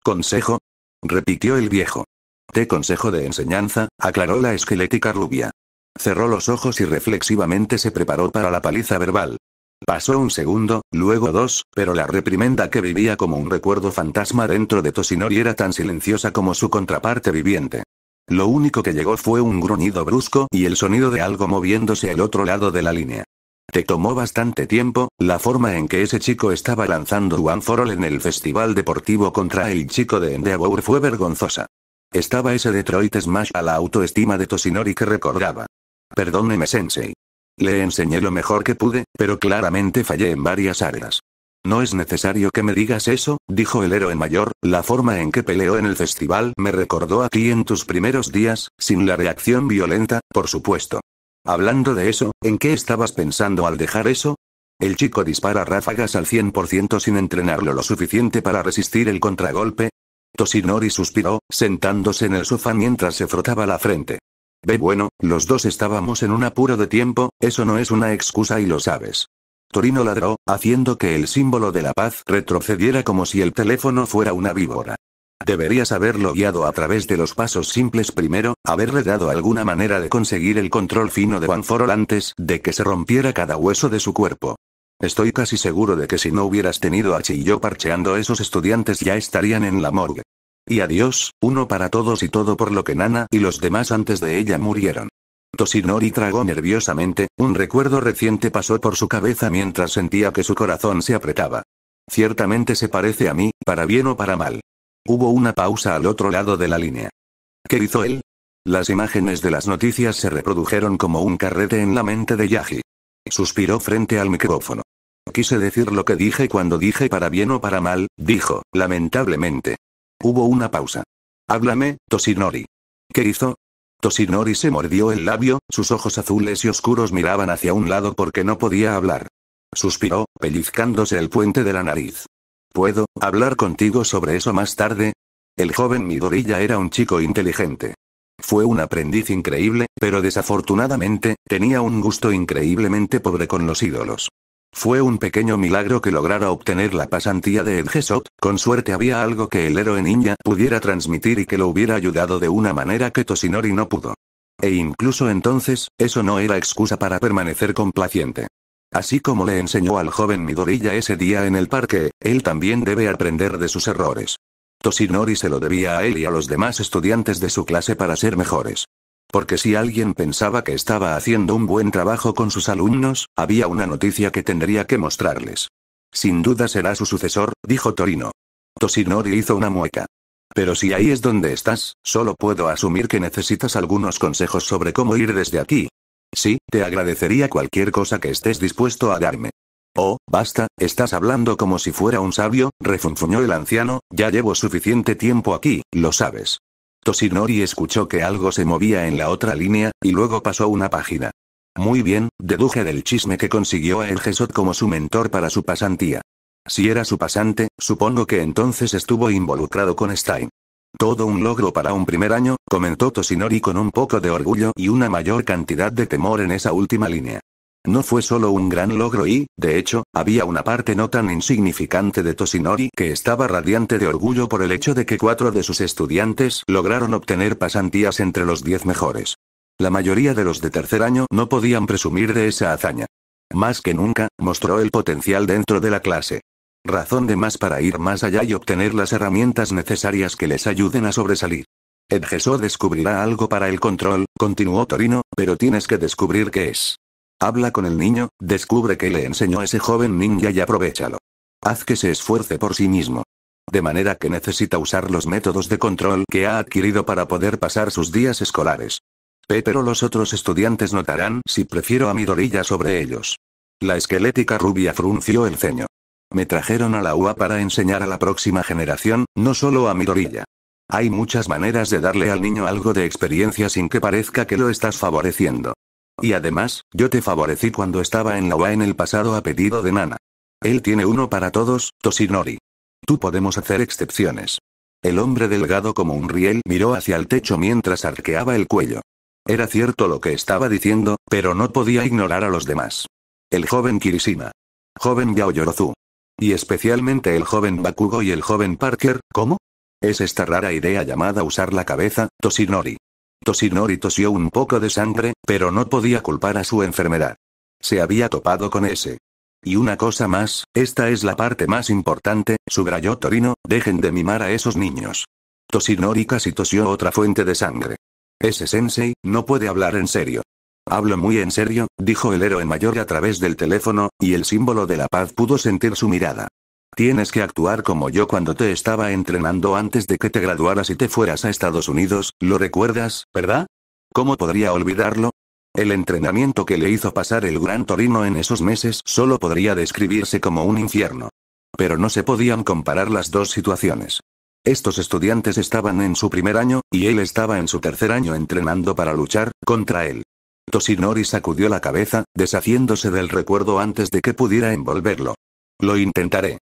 ¿Consejo? repitió el viejo consejo de enseñanza, aclaró la esquelética rubia. Cerró los ojos y reflexivamente se preparó para la paliza verbal. Pasó un segundo, luego dos, pero la reprimenda que vivía como un recuerdo fantasma dentro de Tosinori era tan silenciosa como su contraparte viviente. Lo único que llegó fue un gruñido brusco y el sonido de algo moviéndose al otro lado de la línea. Te tomó bastante tiempo, la forma en que ese chico estaba lanzando One for All en el festival deportivo contra el chico de Endeavour fue vergonzosa. Estaba ese Detroit Smash a la autoestima de Tosinori que recordaba. Perdóneme sensei. Le enseñé lo mejor que pude, pero claramente fallé en varias áreas. No es necesario que me digas eso, dijo el héroe mayor, la forma en que peleó en el festival me recordó a ti en tus primeros días, sin la reacción violenta, por supuesto. Hablando de eso, ¿en qué estabas pensando al dejar eso? El chico dispara ráfagas al 100% sin entrenarlo lo suficiente para resistir el contragolpe, Tosinori suspiró, sentándose en el sofá mientras se frotaba la frente. Ve bueno, los dos estábamos en un apuro de tiempo, eso no es una excusa y lo sabes. Torino ladró, haciendo que el símbolo de la paz retrocediera como si el teléfono fuera una víbora. Deberías haberlo guiado a través de los pasos simples primero, haberle dado alguna manera de conseguir el control fino de Juan antes de que se rompiera cada hueso de su cuerpo. Estoy casi seguro de que si no hubieras tenido a Chiyo parcheando esos estudiantes ya estarían en la morgue. Y adiós, uno para todos y todo por lo que Nana y los demás antes de ella murieron. Tosinori tragó nerviosamente, un recuerdo reciente pasó por su cabeza mientras sentía que su corazón se apretaba. Ciertamente se parece a mí, para bien o para mal. Hubo una pausa al otro lado de la línea. ¿Qué hizo él? Las imágenes de las noticias se reprodujeron como un carrete en la mente de Yagi. Suspiró frente al micrófono. Quise decir lo que dije cuando dije para bien o para mal, dijo, lamentablemente. Hubo una pausa. Háblame, Tosinori. ¿Qué hizo? Tosinori se mordió el labio, sus ojos azules y oscuros miraban hacia un lado porque no podía hablar. Suspiró, pellizcándose el puente de la nariz. ¿Puedo hablar contigo sobre eso más tarde? El joven Midorilla era un chico inteligente. Fue un aprendiz increíble, pero desafortunadamente, tenía un gusto increíblemente pobre con los ídolos. Fue un pequeño milagro que lograra obtener la pasantía de Edgesot, con suerte había algo que el héroe ninja pudiera transmitir y que lo hubiera ayudado de una manera que Toshinori no pudo. E incluso entonces, eso no era excusa para permanecer complaciente. Así como le enseñó al joven Midorilla ese día en el parque, él también debe aprender de sus errores. Toshinori se lo debía a él y a los demás estudiantes de su clase para ser mejores. Porque si alguien pensaba que estaba haciendo un buen trabajo con sus alumnos, había una noticia que tendría que mostrarles. Sin duda será su sucesor, dijo Torino. Toshinori hizo una mueca. Pero si ahí es donde estás, solo puedo asumir que necesitas algunos consejos sobre cómo ir desde aquí. Sí, te agradecería cualquier cosa que estés dispuesto a darme. Oh, basta, estás hablando como si fuera un sabio, refunfuñó el anciano, ya llevo suficiente tiempo aquí, lo sabes. Tosinori escuchó que algo se movía en la otra línea, y luego pasó una página. Muy bien, deduje del chisme que consiguió a El Gesot como su mentor para su pasantía. Si era su pasante, supongo que entonces estuvo involucrado con Stein. Todo un logro para un primer año, comentó Tosinori con un poco de orgullo y una mayor cantidad de temor en esa última línea. No fue solo un gran logro y, de hecho, había una parte no tan insignificante de Tosinori que estaba radiante de orgullo por el hecho de que cuatro de sus estudiantes lograron obtener pasantías entre los diez mejores. La mayoría de los de tercer año no podían presumir de esa hazaña. Más que nunca, mostró el potencial dentro de la clase. Razón de más para ir más allá y obtener las herramientas necesarias que les ayuden a sobresalir. Edgeso descubrirá algo para el control, continuó Torino, pero tienes que descubrir qué es. Habla con el niño, descubre que le enseñó ese joven ninja y aprovechalo. Haz que se esfuerce por sí mismo. De manera que necesita usar los métodos de control que ha adquirido para poder pasar sus días escolares. Pero los otros estudiantes notarán si prefiero a Midorilla sobre ellos. La esquelética rubia frunció el ceño. Me trajeron a la UA para enseñar a la próxima generación, no solo a Midorilla. Hay muchas maneras de darle al niño algo de experiencia sin que parezca que lo estás favoreciendo. Y además, yo te favorecí cuando estaba en la UA en el pasado a pedido de Nana. Él tiene uno para todos, Tosinori. Tú podemos hacer excepciones. El hombre delgado como un riel miró hacia el techo mientras arqueaba el cuello. Era cierto lo que estaba diciendo, pero no podía ignorar a los demás. El joven Kirishima. Joven Yaoyorozu. Y especialmente el joven Bakugo y el joven Parker, ¿cómo? Es esta rara idea llamada usar la cabeza, Toshinori. Tosinori tosió un poco de sangre, pero no podía culpar a su enfermedad. Se había topado con ese. Y una cosa más, esta es la parte más importante, subrayó Torino, dejen de mimar a esos niños. Tosinori casi tosió otra fuente de sangre. Ese sensei, no puede hablar en serio. Hablo muy en serio, dijo el héroe mayor a través del teléfono, y el símbolo de la paz pudo sentir su mirada. Tienes que actuar como yo cuando te estaba entrenando antes de que te graduaras y te fueras a Estados Unidos, lo recuerdas, ¿verdad? ¿Cómo podría olvidarlo? El entrenamiento que le hizo pasar el Gran Torino en esos meses solo podría describirse como un infierno. Pero no se podían comparar las dos situaciones. Estos estudiantes estaban en su primer año, y él estaba en su tercer año entrenando para luchar contra él. Tosinori sacudió la cabeza, deshaciéndose del recuerdo antes de que pudiera envolverlo. Lo intentaré.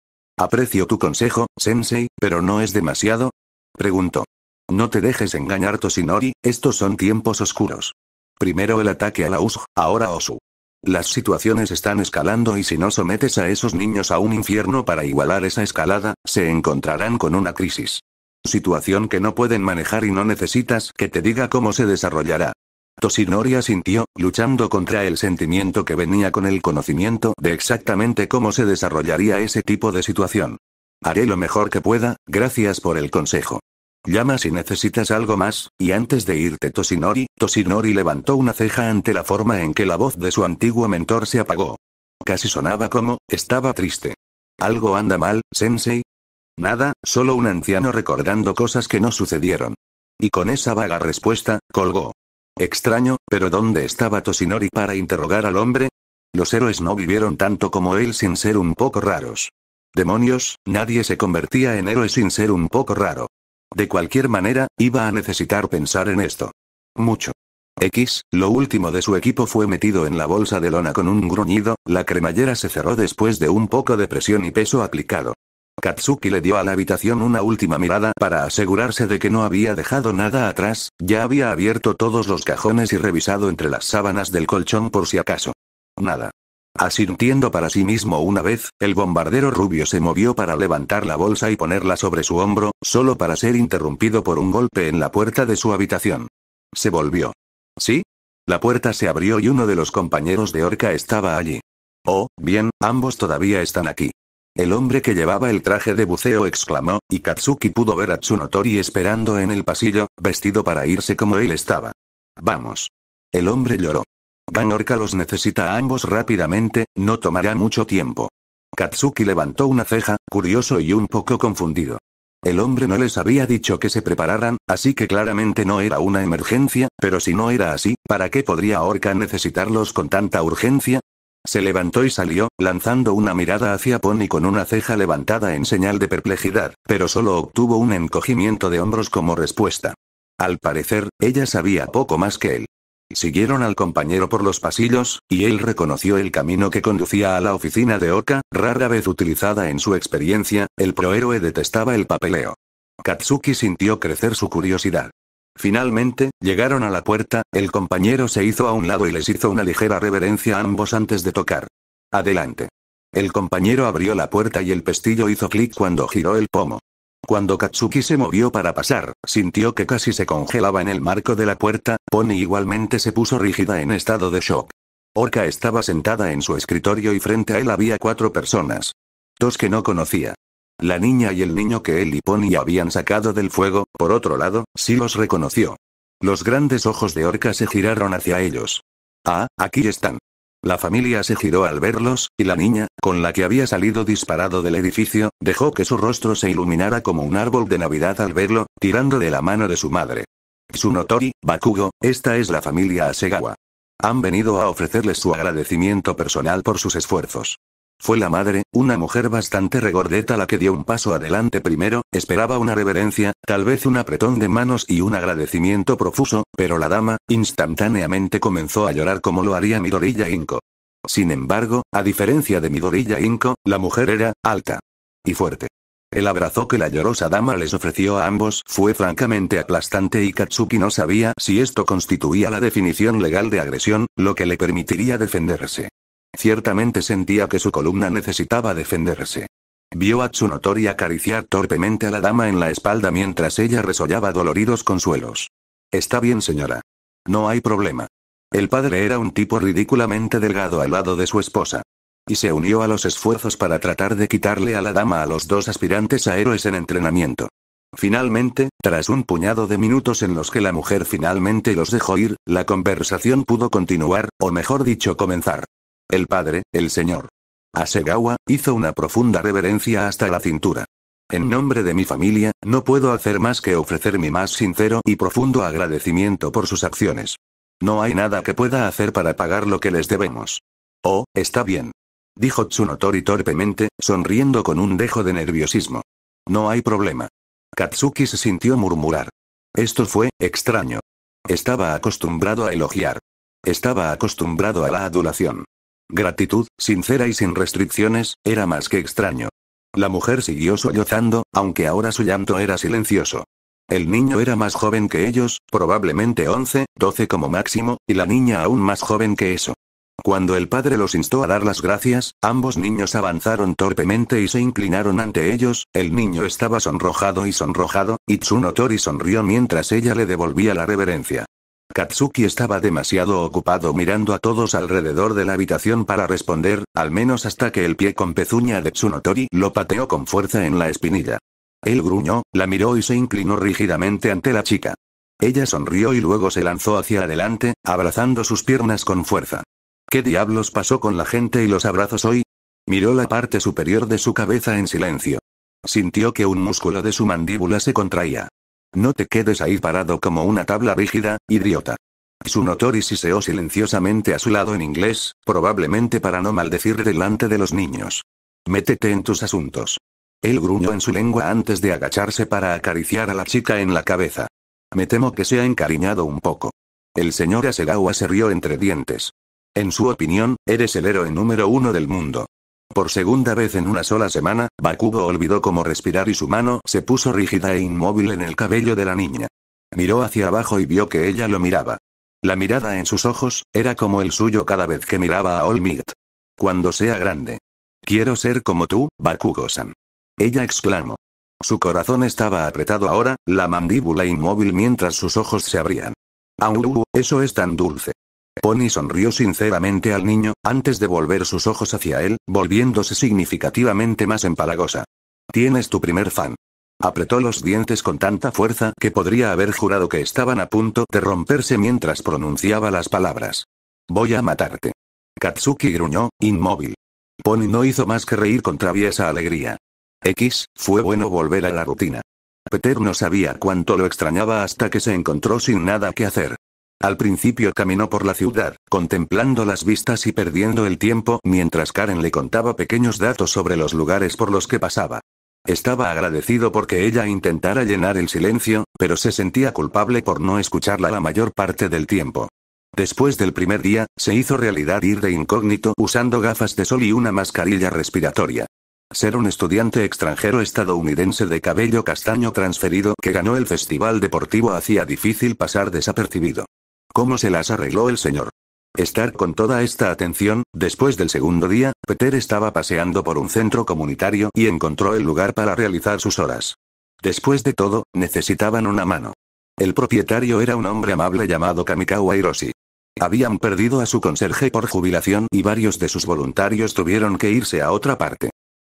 Aprecio tu consejo, Sensei, pero no es demasiado. Preguntó. No te dejes engañar Tosinori, estos son tiempos oscuros. Primero el ataque a la USG, ahora Osu. Las situaciones están escalando y si no sometes a esos niños a un infierno para igualar esa escalada, se encontrarán con una crisis. Situación que no pueden manejar y no necesitas que te diga cómo se desarrollará. Tosinori asintió, luchando contra el sentimiento que venía con el conocimiento de exactamente cómo se desarrollaría ese tipo de situación. Haré lo mejor que pueda, gracias por el consejo. Llama si necesitas algo más, y antes de irte Tosinori. Tosinori levantó una ceja ante la forma en que la voz de su antiguo mentor se apagó. Casi sonaba como, estaba triste. ¿Algo anda mal, sensei? Nada, solo un anciano recordando cosas que no sucedieron. Y con esa vaga respuesta, colgó. Extraño, pero ¿dónde estaba Tosinori para interrogar al hombre? Los héroes no vivieron tanto como él sin ser un poco raros. Demonios, nadie se convertía en héroe sin ser un poco raro. De cualquier manera, iba a necesitar pensar en esto. Mucho. X, lo último de su equipo fue metido en la bolsa de lona con un gruñido, la cremallera se cerró después de un poco de presión y peso aplicado. Katsuki le dio a la habitación una última mirada para asegurarse de que no había dejado nada atrás, ya había abierto todos los cajones y revisado entre las sábanas del colchón por si acaso. Nada. Asintiendo para sí mismo una vez, el bombardero rubio se movió para levantar la bolsa y ponerla sobre su hombro, solo para ser interrumpido por un golpe en la puerta de su habitación. Se volvió. ¿Sí? La puerta se abrió y uno de los compañeros de Orca estaba allí. Oh, bien, ambos todavía están aquí. El hombre que llevaba el traje de buceo exclamó, y Katsuki pudo ver a Tsunotori esperando en el pasillo, vestido para irse como él estaba. Vamos. El hombre lloró. Van Orca los necesita a ambos rápidamente, no tomará mucho tiempo. Katsuki levantó una ceja, curioso y un poco confundido. El hombre no les había dicho que se prepararan, así que claramente no era una emergencia, pero si no era así, ¿para qué podría Orca necesitarlos con tanta urgencia? Se levantó y salió, lanzando una mirada hacia Pony con una ceja levantada en señal de perplejidad, pero solo obtuvo un encogimiento de hombros como respuesta. Al parecer, ella sabía poco más que él. Siguieron al compañero por los pasillos, y él reconoció el camino que conducía a la oficina de Oka, rara vez utilizada en su experiencia, el prohéroe detestaba el papeleo. Katsuki sintió crecer su curiosidad. Finalmente, llegaron a la puerta, el compañero se hizo a un lado y les hizo una ligera reverencia a ambos antes de tocar. Adelante. El compañero abrió la puerta y el pestillo hizo clic cuando giró el pomo. Cuando Katsuki se movió para pasar, sintió que casi se congelaba en el marco de la puerta, Pony igualmente se puso rígida en estado de shock. Orca estaba sentada en su escritorio y frente a él había cuatro personas. Dos que no conocía. La niña y el niño que él y Pony habían sacado del fuego, por otro lado, sí los reconoció. Los grandes ojos de orca se giraron hacia ellos. Ah, aquí están. La familia se giró al verlos, y la niña, con la que había salido disparado del edificio, dejó que su rostro se iluminara como un árbol de Navidad al verlo, tirando de la mano de su madre. Tsunotori, Bakugo, esta es la familia Asegawa. Han venido a ofrecerles su agradecimiento personal por sus esfuerzos. Fue la madre, una mujer bastante regordeta la que dio un paso adelante primero, esperaba una reverencia, tal vez un apretón de manos y un agradecimiento profuso, pero la dama, instantáneamente comenzó a llorar como lo haría Midorilla Inco. Sin embargo, a diferencia de Midorilla Inco, la mujer era, alta. Y fuerte. El abrazo que la llorosa dama les ofreció a ambos fue francamente aplastante y Katsuki no sabía si esto constituía la definición legal de agresión, lo que le permitiría defenderse. Ciertamente sentía que su columna necesitaba defenderse. Vio a Tsunotori acariciar torpemente a la dama en la espalda mientras ella resollaba doloridos consuelos. Está bien, señora. No hay problema. El padre era un tipo ridículamente delgado al lado de su esposa. Y se unió a los esfuerzos para tratar de quitarle a la dama a los dos aspirantes a héroes en entrenamiento. Finalmente, tras un puñado de minutos en los que la mujer finalmente los dejó ir, la conversación pudo continuar, o mejor dicho, comenzar. El padre, el señor. Asegawa, hizo una profunda reverencia hasta la cintura. En nombre de mi familia, no puedo hacer más que ofrecer mi más sincero y profundo agradecimiento por sus acciones. No hay nada que pueda hacer para pagar lo que les debemos. Oh, está bien. Dijo Tsunotori torpemente, sonriendo con un dejo de nerviosismo. No hay problema. Katsuki se sintió murmurar. Esto fue extraño. Estaba acostumbrado a elogiar. Estaba acostumbrado a la adulación. Gratitud, sincera y sin restricciones, era más que extraño. La mujer siguió sollozando, aunque ahora su llanto era silencioso. El niño era más joven que ellos, probablemente 11, 12 como máximo, y la niña aún más joven que eso. Cuando el padre los instó a dar las gracias, ambos niños avanzaron torpemente y se inclinaron ante ellos, el niño estaba sonrojado y sonrojado, y Tsunotori sonrió mientras ella le devolvía la reverencia. Katsuki estaba demasiado ocupado mirando a todos alrededor de la habitación para responder, al menos hasta que el pie con pezuña de Tsunotori lo pateó con fuerza en la espinilla. Él gruñó, la miró y se inclinó rígidamente ante la chica. Ella sonrió y luego se lanzó hacia adelante, abrazando sus piernas con fuerza. ¿Qué diablos pasó con la gente y los abrazos hoy? Miró la parte superior de su cabeza en silencio. Sintió que un músculo de su mandíbula se contraía. No te quedes ahí parado como una tabla rígida, idiota. Tsunotori siseó silenciosamente a su lado en inglés, probablemente para no maldecir delante de los niños. Métete en tus asuntos. Él gruñó en su lengua antes de agacharse para acariciar a la chica en la cabeza. Me temo que se ha encariñado un poco. El señor Asegawa se rió entre dientes. En su opinión, eres el héroe número uno del mundo. Por segunda vez en una sola semana, Bakugo olvidó cómo respirar y su mano se puso rígida e inmóvil en el cabello de la niña. Miró hacia abajo y vio que ella lo miraba. La mirada en sus ojos, era como el suyo cada vez que miraba a All Cuando sea grande. Quiero ser como tú, Bakugo-san. Ella exclamó. Su corazón estaba apretado ahora, la mandíbula inmóvil mientras sus ojos se abrían. Au, eso es tan dulce. Pony sonrió sinceramente al niño, antes de volver sus ojos hacia él, volviéndose significativamente más empalagosa. Tienes tu primer fan. Apretó los dientes con tanta fuerza que podría haber jurado que estaban a punto de romperse mientras pronunciaba las palabras. Voy a matarte. Katsuki gruñó, inmóvil. Pony no hizo más que reír con traviesa alegría. X, fue bueno volver a la rutina. Peter no sabía cuánto lo extrañaba hasta que se encontró sin nada que hacer. Al principio caminó por la ciudad, contemplando las vistas y perdiendo el tiempo mientras Karen le contaba pequeños datos sobre los lugares por los que pasaba. Estaba agradecido porque ella intentara llenar el silencio, pero se sentía culpable por no escucharla la mayor parte del tiempo. Después del primer día, se hizo realidad ir de incógnito usando gafas de sol y una mascarilla respiratoria. Ser un estudiante extranjero estadounidense de cabello castaño transferido que ganó el festival deportivo hacía difícil pasar desapercibido. ¿Cómo se las arregló el señor? Estar con toda esta atención, después del segundo día, Peter estaba paseando por un centro comunitario y encontró el lugar para realizar sus horas. Después de todo, necesitaban una mano. El propietario era un hombre amable llamado Kamikawa Hiroshi. Habían perdido a su conserje por jubilación y varios de sus voluntarios tuvieron que irse a otra parte.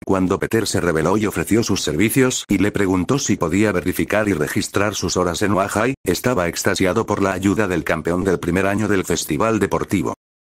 Cuando Peter se reveló y ofreció sus servicios y le preguntó si podía verificar y registrar sus horas en Oaxaca, estaba extasiado por la ayuda del campeón del primer año del festival deportivo.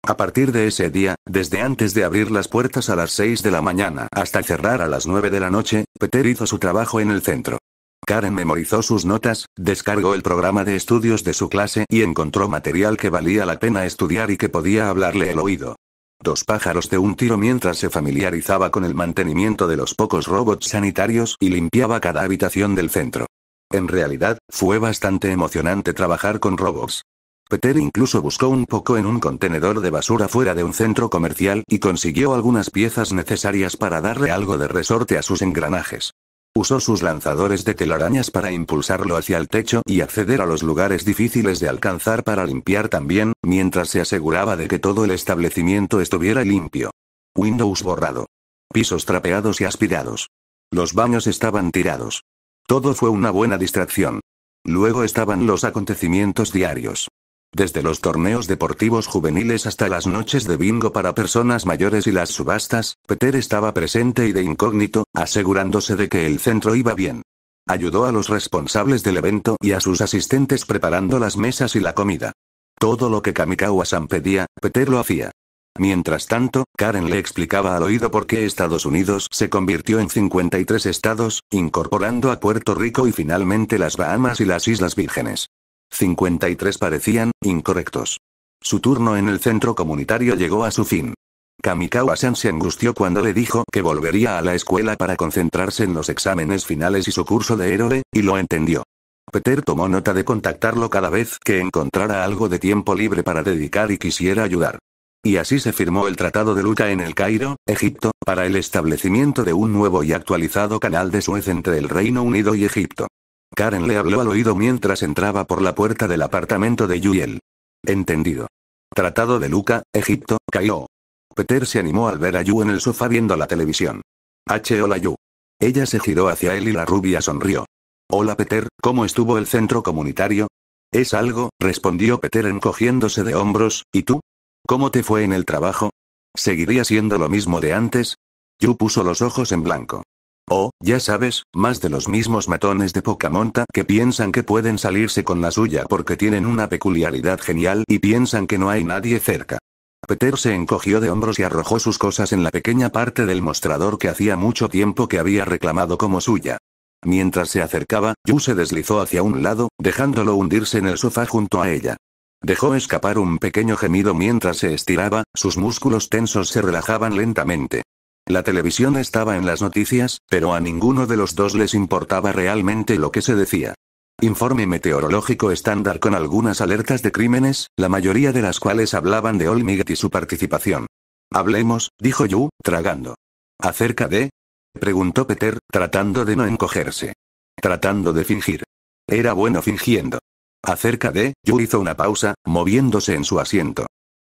A partir de ese día, desde antes de abrir las puertas a las 6 de la mañana hasta cerrar a las 9 de la noche, Peter hizo su trabajo en el centro. Karen memorizó sus notas, descargó el programa de estudios de su clase y encontró material que valía la pena estudiar y que podía hablarle el oído. Dos pájaros de un tiro mientras se familiarizaba con el mantenimiento de los pocos robots sanitarios y limpiaba cada habitación del centro. En realidad, fue bastante emocionante trabajar con robots. Peter incluso buscó un poco en un contenedor de basura fuera de un centro comercial y consiguió algunas piezas necesarias para darle algo de resorte a sus engranajes. Usó sus lanzadores de telarañas para impulsarlo hacia el techo y acceder a los lugares difíciles de alcanzar para limpiar también, mientras se aseguraba de que todo el establecimiento estuviera limpio. Windows borrado. Pisos trapeados y aspirados. Los baños estaban tirados. Todo fue una buena distracción. Luego estaban los acontecimientos diarios. Desde los torneos deportivos juveniles hasta las noches de bingo para personas mayores y las subastas, Peter estaba presente y de incógnito, asegurándose de que el centro iba bien. Ayudó a los responsables del evento y a sus asistentes preparando las mesas y la comida. Todo lo que Kamikawa-san pedía, Peter lo hacía. Mientras tanto, Karen le explicaba al oído por qué Estados Unidos se convirtió en 53 estados, incorporando a Puerto Rico y finalmente las Bahamas y las Islas Vírgenes. 53 parecían incorrectos. Su turno en el centro comunitario llegó a su fin. Kamikawa-san se angustió cuando le dijo que volvería a la escuela para concentrarse en los exámenes finales y su curso de héroe, y lo entendió. Peter tomó nota de contactarlo cada vez que encontrara algo de tiempo libre para dedicar y quisiera ayudar. Y así se firmó el Tratado de Luca en el Cairo, Egipto, para el establecimiento de un nuevo y actualizado canal de Suez entre el Reino Unido y Egipto. Karen le habló al oído mientras entraba por la puerta del apartamento de él. Entendido. Tratado de Luca, Egipto, cayó. Peter se animó al ver a Yu en el sofá viendo la televisión. H. Hola Yu. Ella se giró hacia él y la rubia sonrió. Hola Peter, ¿cómo estuvo el centro comunitario? Es algo, respondió Peter encogiéndose de hombros, ¿y tú? ¿Cómo te fue en el trabajo? ¿Seguiría siendo lo mismo de antes? Yu puso los ojos en blanco. O, oh, ya sabes, más de los mismos matones de poca monta que piensan que pueden salirse con la suya porque tienen una peculiaridad genial y piensan que no hay nadie cerca. Peter se encogió de hombros y arrojó sus cosas en la pequeña parte del mostrador que hacía mucho tiempo que había reclamado como suya. Mientras se acercaba, Yu se deslizó hacia un lado, dejándolo hundirse en el sofá junto a ella. Dejó escapar un pequeño gemido mientras se estiraba, sus músculos tensos se relajaban lentamente. La televisión estaba en las noticias, pero a ninguno de los dos les importaba realmente lo que se decía. Informe meteorológico estándar con algunas alertas de crímenes, la mayoría de las cuales hablaban de Olmiget y su participación. Hablemos, dijo Yu, tragando. ¿Acerca de? preguntó Peter, tratando de no encogerse. Tratando de fingir. Era bueno fingiendo. Acerca de, Yu hizo una pausa, moviéndose en su asiento.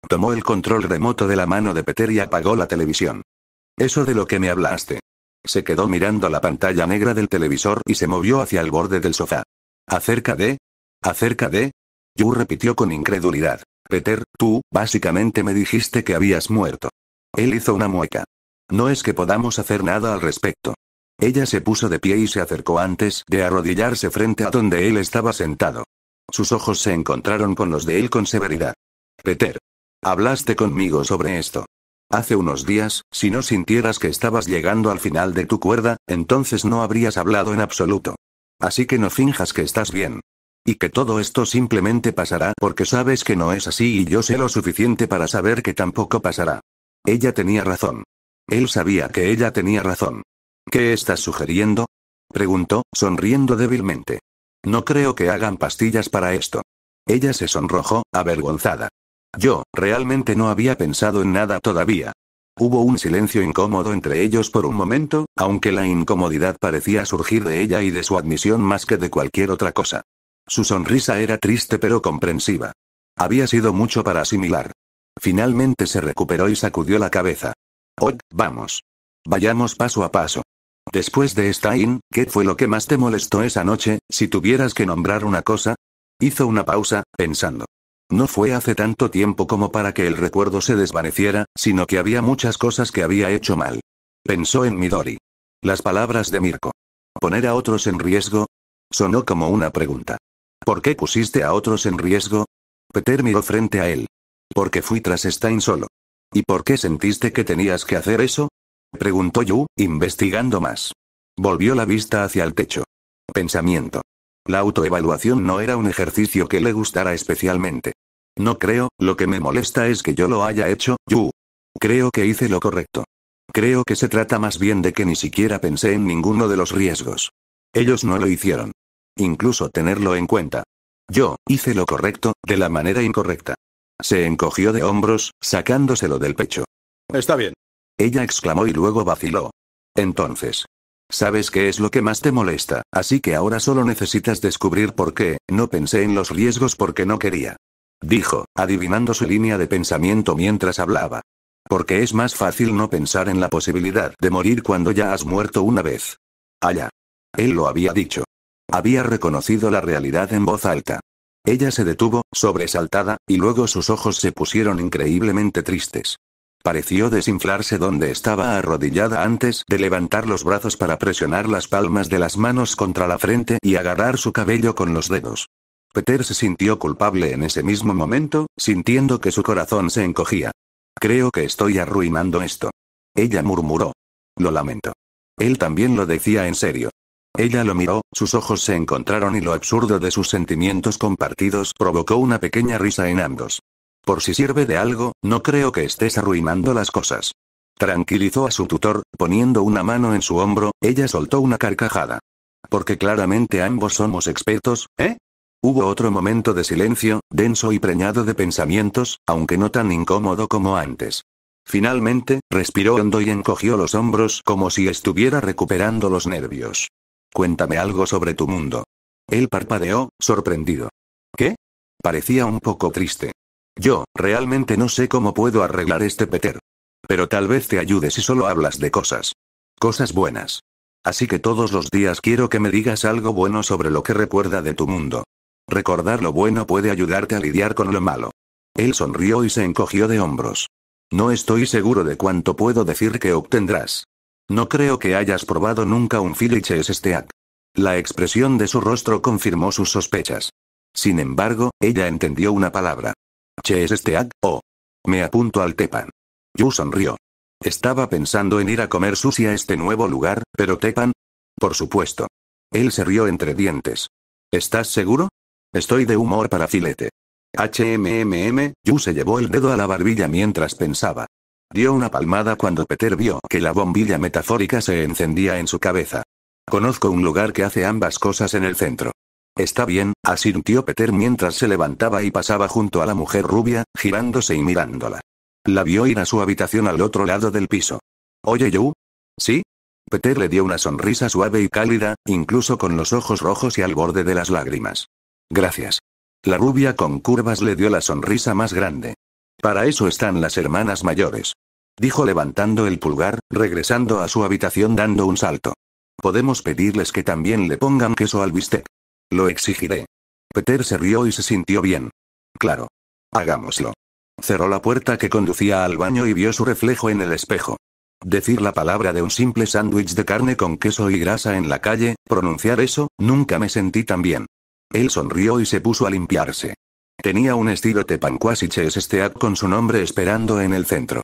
Tomó el control remoto de la mano de Peter y apagó la televisión. Eso de lo que me hablaste. Se quedó mirando la pantalla negra del televisor y se movió hacia el borde del sofá. ¿Acerca de? ¿Acerca de? Yu repitió con incredulidad. Peter, tú, básicamente me dijiste que habías muerto. Él hizo una mueca. No es que podamos hacer nada al respecto. Ella se puso de pie y se acercó antes de arrodillarse frente a donde él estaba sentado. Sus ojos se encontraron con los de él con severidad. Peter. Hablaste conmigo sobre esto. Hace unos días, si no sintieras que estabas llegando al final de tu cuerda, entonces no habrías hablado en absoluto. Así que no finjas que estás bien. Y que todo esto simplemente pasará porque sabes que no es así y yo sé lo suficiente para saber que tampoco pasará. Ella tenía razón. Él sabía que ella tenía razón. ¿Qué estás sugiriendo? preguntó, sonriendo débilmente. No creo que hagan pastillas para esto. Ella se sonrojó, avergonzada. Yo, realmente no había pensado en nada todavía. Hubo un silencio incómodo entre ellos por un momento, aunque la incomodidad parecía surgir de ella y de su admisión más que de cualquier otra cosa. Su sonrisa era triste pero comprensiva. Había sido mucho para asimilar. Finalmente se recuperó y sacudió la cabeza. Oh, vamos. Vayamos paso a paso. Después de Stein, ¿qué fue lo que más te molestó esa noche, si tuvieras que nombrar una cosa? Hizo una pausa, pensando. No fue hace tanto tiempo como para que el recuerdo se desvaneciera, sino que había muchas cosas que había hecho mal. Pensó en Midori. Las palabras de Mirko. ¿Poner a otros en riesgo? Sonó como una pregunta. ¿Por qué pusiste a otros en riesgo? Peter miró frente a él. Porque fui tras Stein solo? ¿Y por qué sentiste que tenías que hacer eso? Preguntó Yu, investigando más. Volvió la vista hacia el techo. Pensamiento. La autoevaluación no era un ejercicio que le gustara especialmente. No creo, lo que me molesta es que yo lo haya hecho, Yu. Creo que hice lo correcto. Creo que se trata más bien de que ni siquiera pensé en ninguno de los riesgos. Ellos no lo hicieron. Incluso tenerlo en cuenta. Yo, hice lo correcto, de la manera incorrecta. Se encogió de hombros, sacándoselo del pecho. Está bien. Ella exclamó y luego vaciló. Entonces. Sabes qué es lo que más te molesta, así que ahora solo necesitas descubrir por qué, no pensé en los riesgos porque no quería dijo, adivinando su línea de pensamiento mientras hablaba. Porque es más fácil no pensar en la posibilidad de morir cuando ya has muerto una vez. Allá. Él lo había dicho. Había reconocido la realidad en voz alta. Ella se detuvo, sobresaltada, y luego sus ojos se pusieron increíblemente tristes. Pareció desinflarse donde estaba arrodillada antes de levantar los brazos para presionar las palmas de las manos contra la frente y agarrar su cabello con los dedos. Peter se sintió culpable en ese mismo momento, sintiendo que su corazón se encogía. Creo que estoy arruinando esto. Ella murmuró. Lo lamento. Él también lo decía en serio. Ella lo miró, sus ojos se encontraron y lo absurdo de sus sentimientos compartidos provocó una pequeña risa en ambos. Por si sirve de algo, no creo que estés arruinando las cosas. Tranquilizó a su tutor, poniendo una mano en su hombro, ella soltó una carcajada. Porque claramente ambos somos expertos, ¿eh? Hubo otro momento de silencio, denso y preñado de pensamientos, aunque no tan incómodo como antes. Finalmente, respiró hondo y encogió los hombros como si estuviera recuperando los nervios. Cuéntame algo sobre tu mundo. Él parpadeó, sorprendido. ¿Qué? Parecía un poco triste. Yo, realmente no sé cómo puedo arreglar este Peter. Pero tal vez te ayude si solo hablas de cosas. Cosas buenas. Así que todos los días quiero que me digas algo bueno sobre lo que recuerda de tu mundo. Recordar lo bueno puede ayudarte a lidiar con lo malo. Él sonrió y se encogió de hombros. No estoy seguro de cuánto puedo decir que obtendrás. No creo que hayas probado nunca un filiches Steak. La expresión de su rostro confirmó sus sospechas. Sin embargo, ella entendió una palabra. Ches o. Oh. Me apunto al Tepan. Yu sonrió. Estaba pensando en ir a comer sushi a este nuevo lugar, pero Tepan. Por supuesto. Él se rió entre dientes. ¿Estás seguro? Estoy de humor para filete. HMMM, Yu se llevó el dedo a la barbilla mientras pensaba. Dio una palmada cuando Peter vio que la bombilla metafórica se encendía en su cabeza. Conozco un lugar que hace ambas cosas en el centro. Está bien, asintió Peter mientras se levantaba y pasaba junto a la mujer rubia, girándose y mirándola. La vio ir a su habitación al otro lado del piso. Oye, Yu. ¿Sí? Peter le dio una sonrisa suave y cálida, incluso con los ojos rojos y al borde de las lágrimas. Gracias. La rubia con curvas le dio la sonrisa más grande. Para eso están las hermanas mayores. Dijo levantando el pulgar, regresando a su habitación dando un salto. Podemos pedirles que también le pongan queso al bistec. Lo exigiré. Peter se rió y se sintió bien. Claro. Hagámoslo. Cerró la puerta que conducía al baño y vio su reflejo en el espejo. Decir la palabra de un simple sándwich de carne con queso y grasa en la calle, pronunciar eso, nunca me sentí tan bien. Él sonrió y se puso a limpiarse. Tenía un estilo tepancuasiches esteat con su nombre esperando en el centro.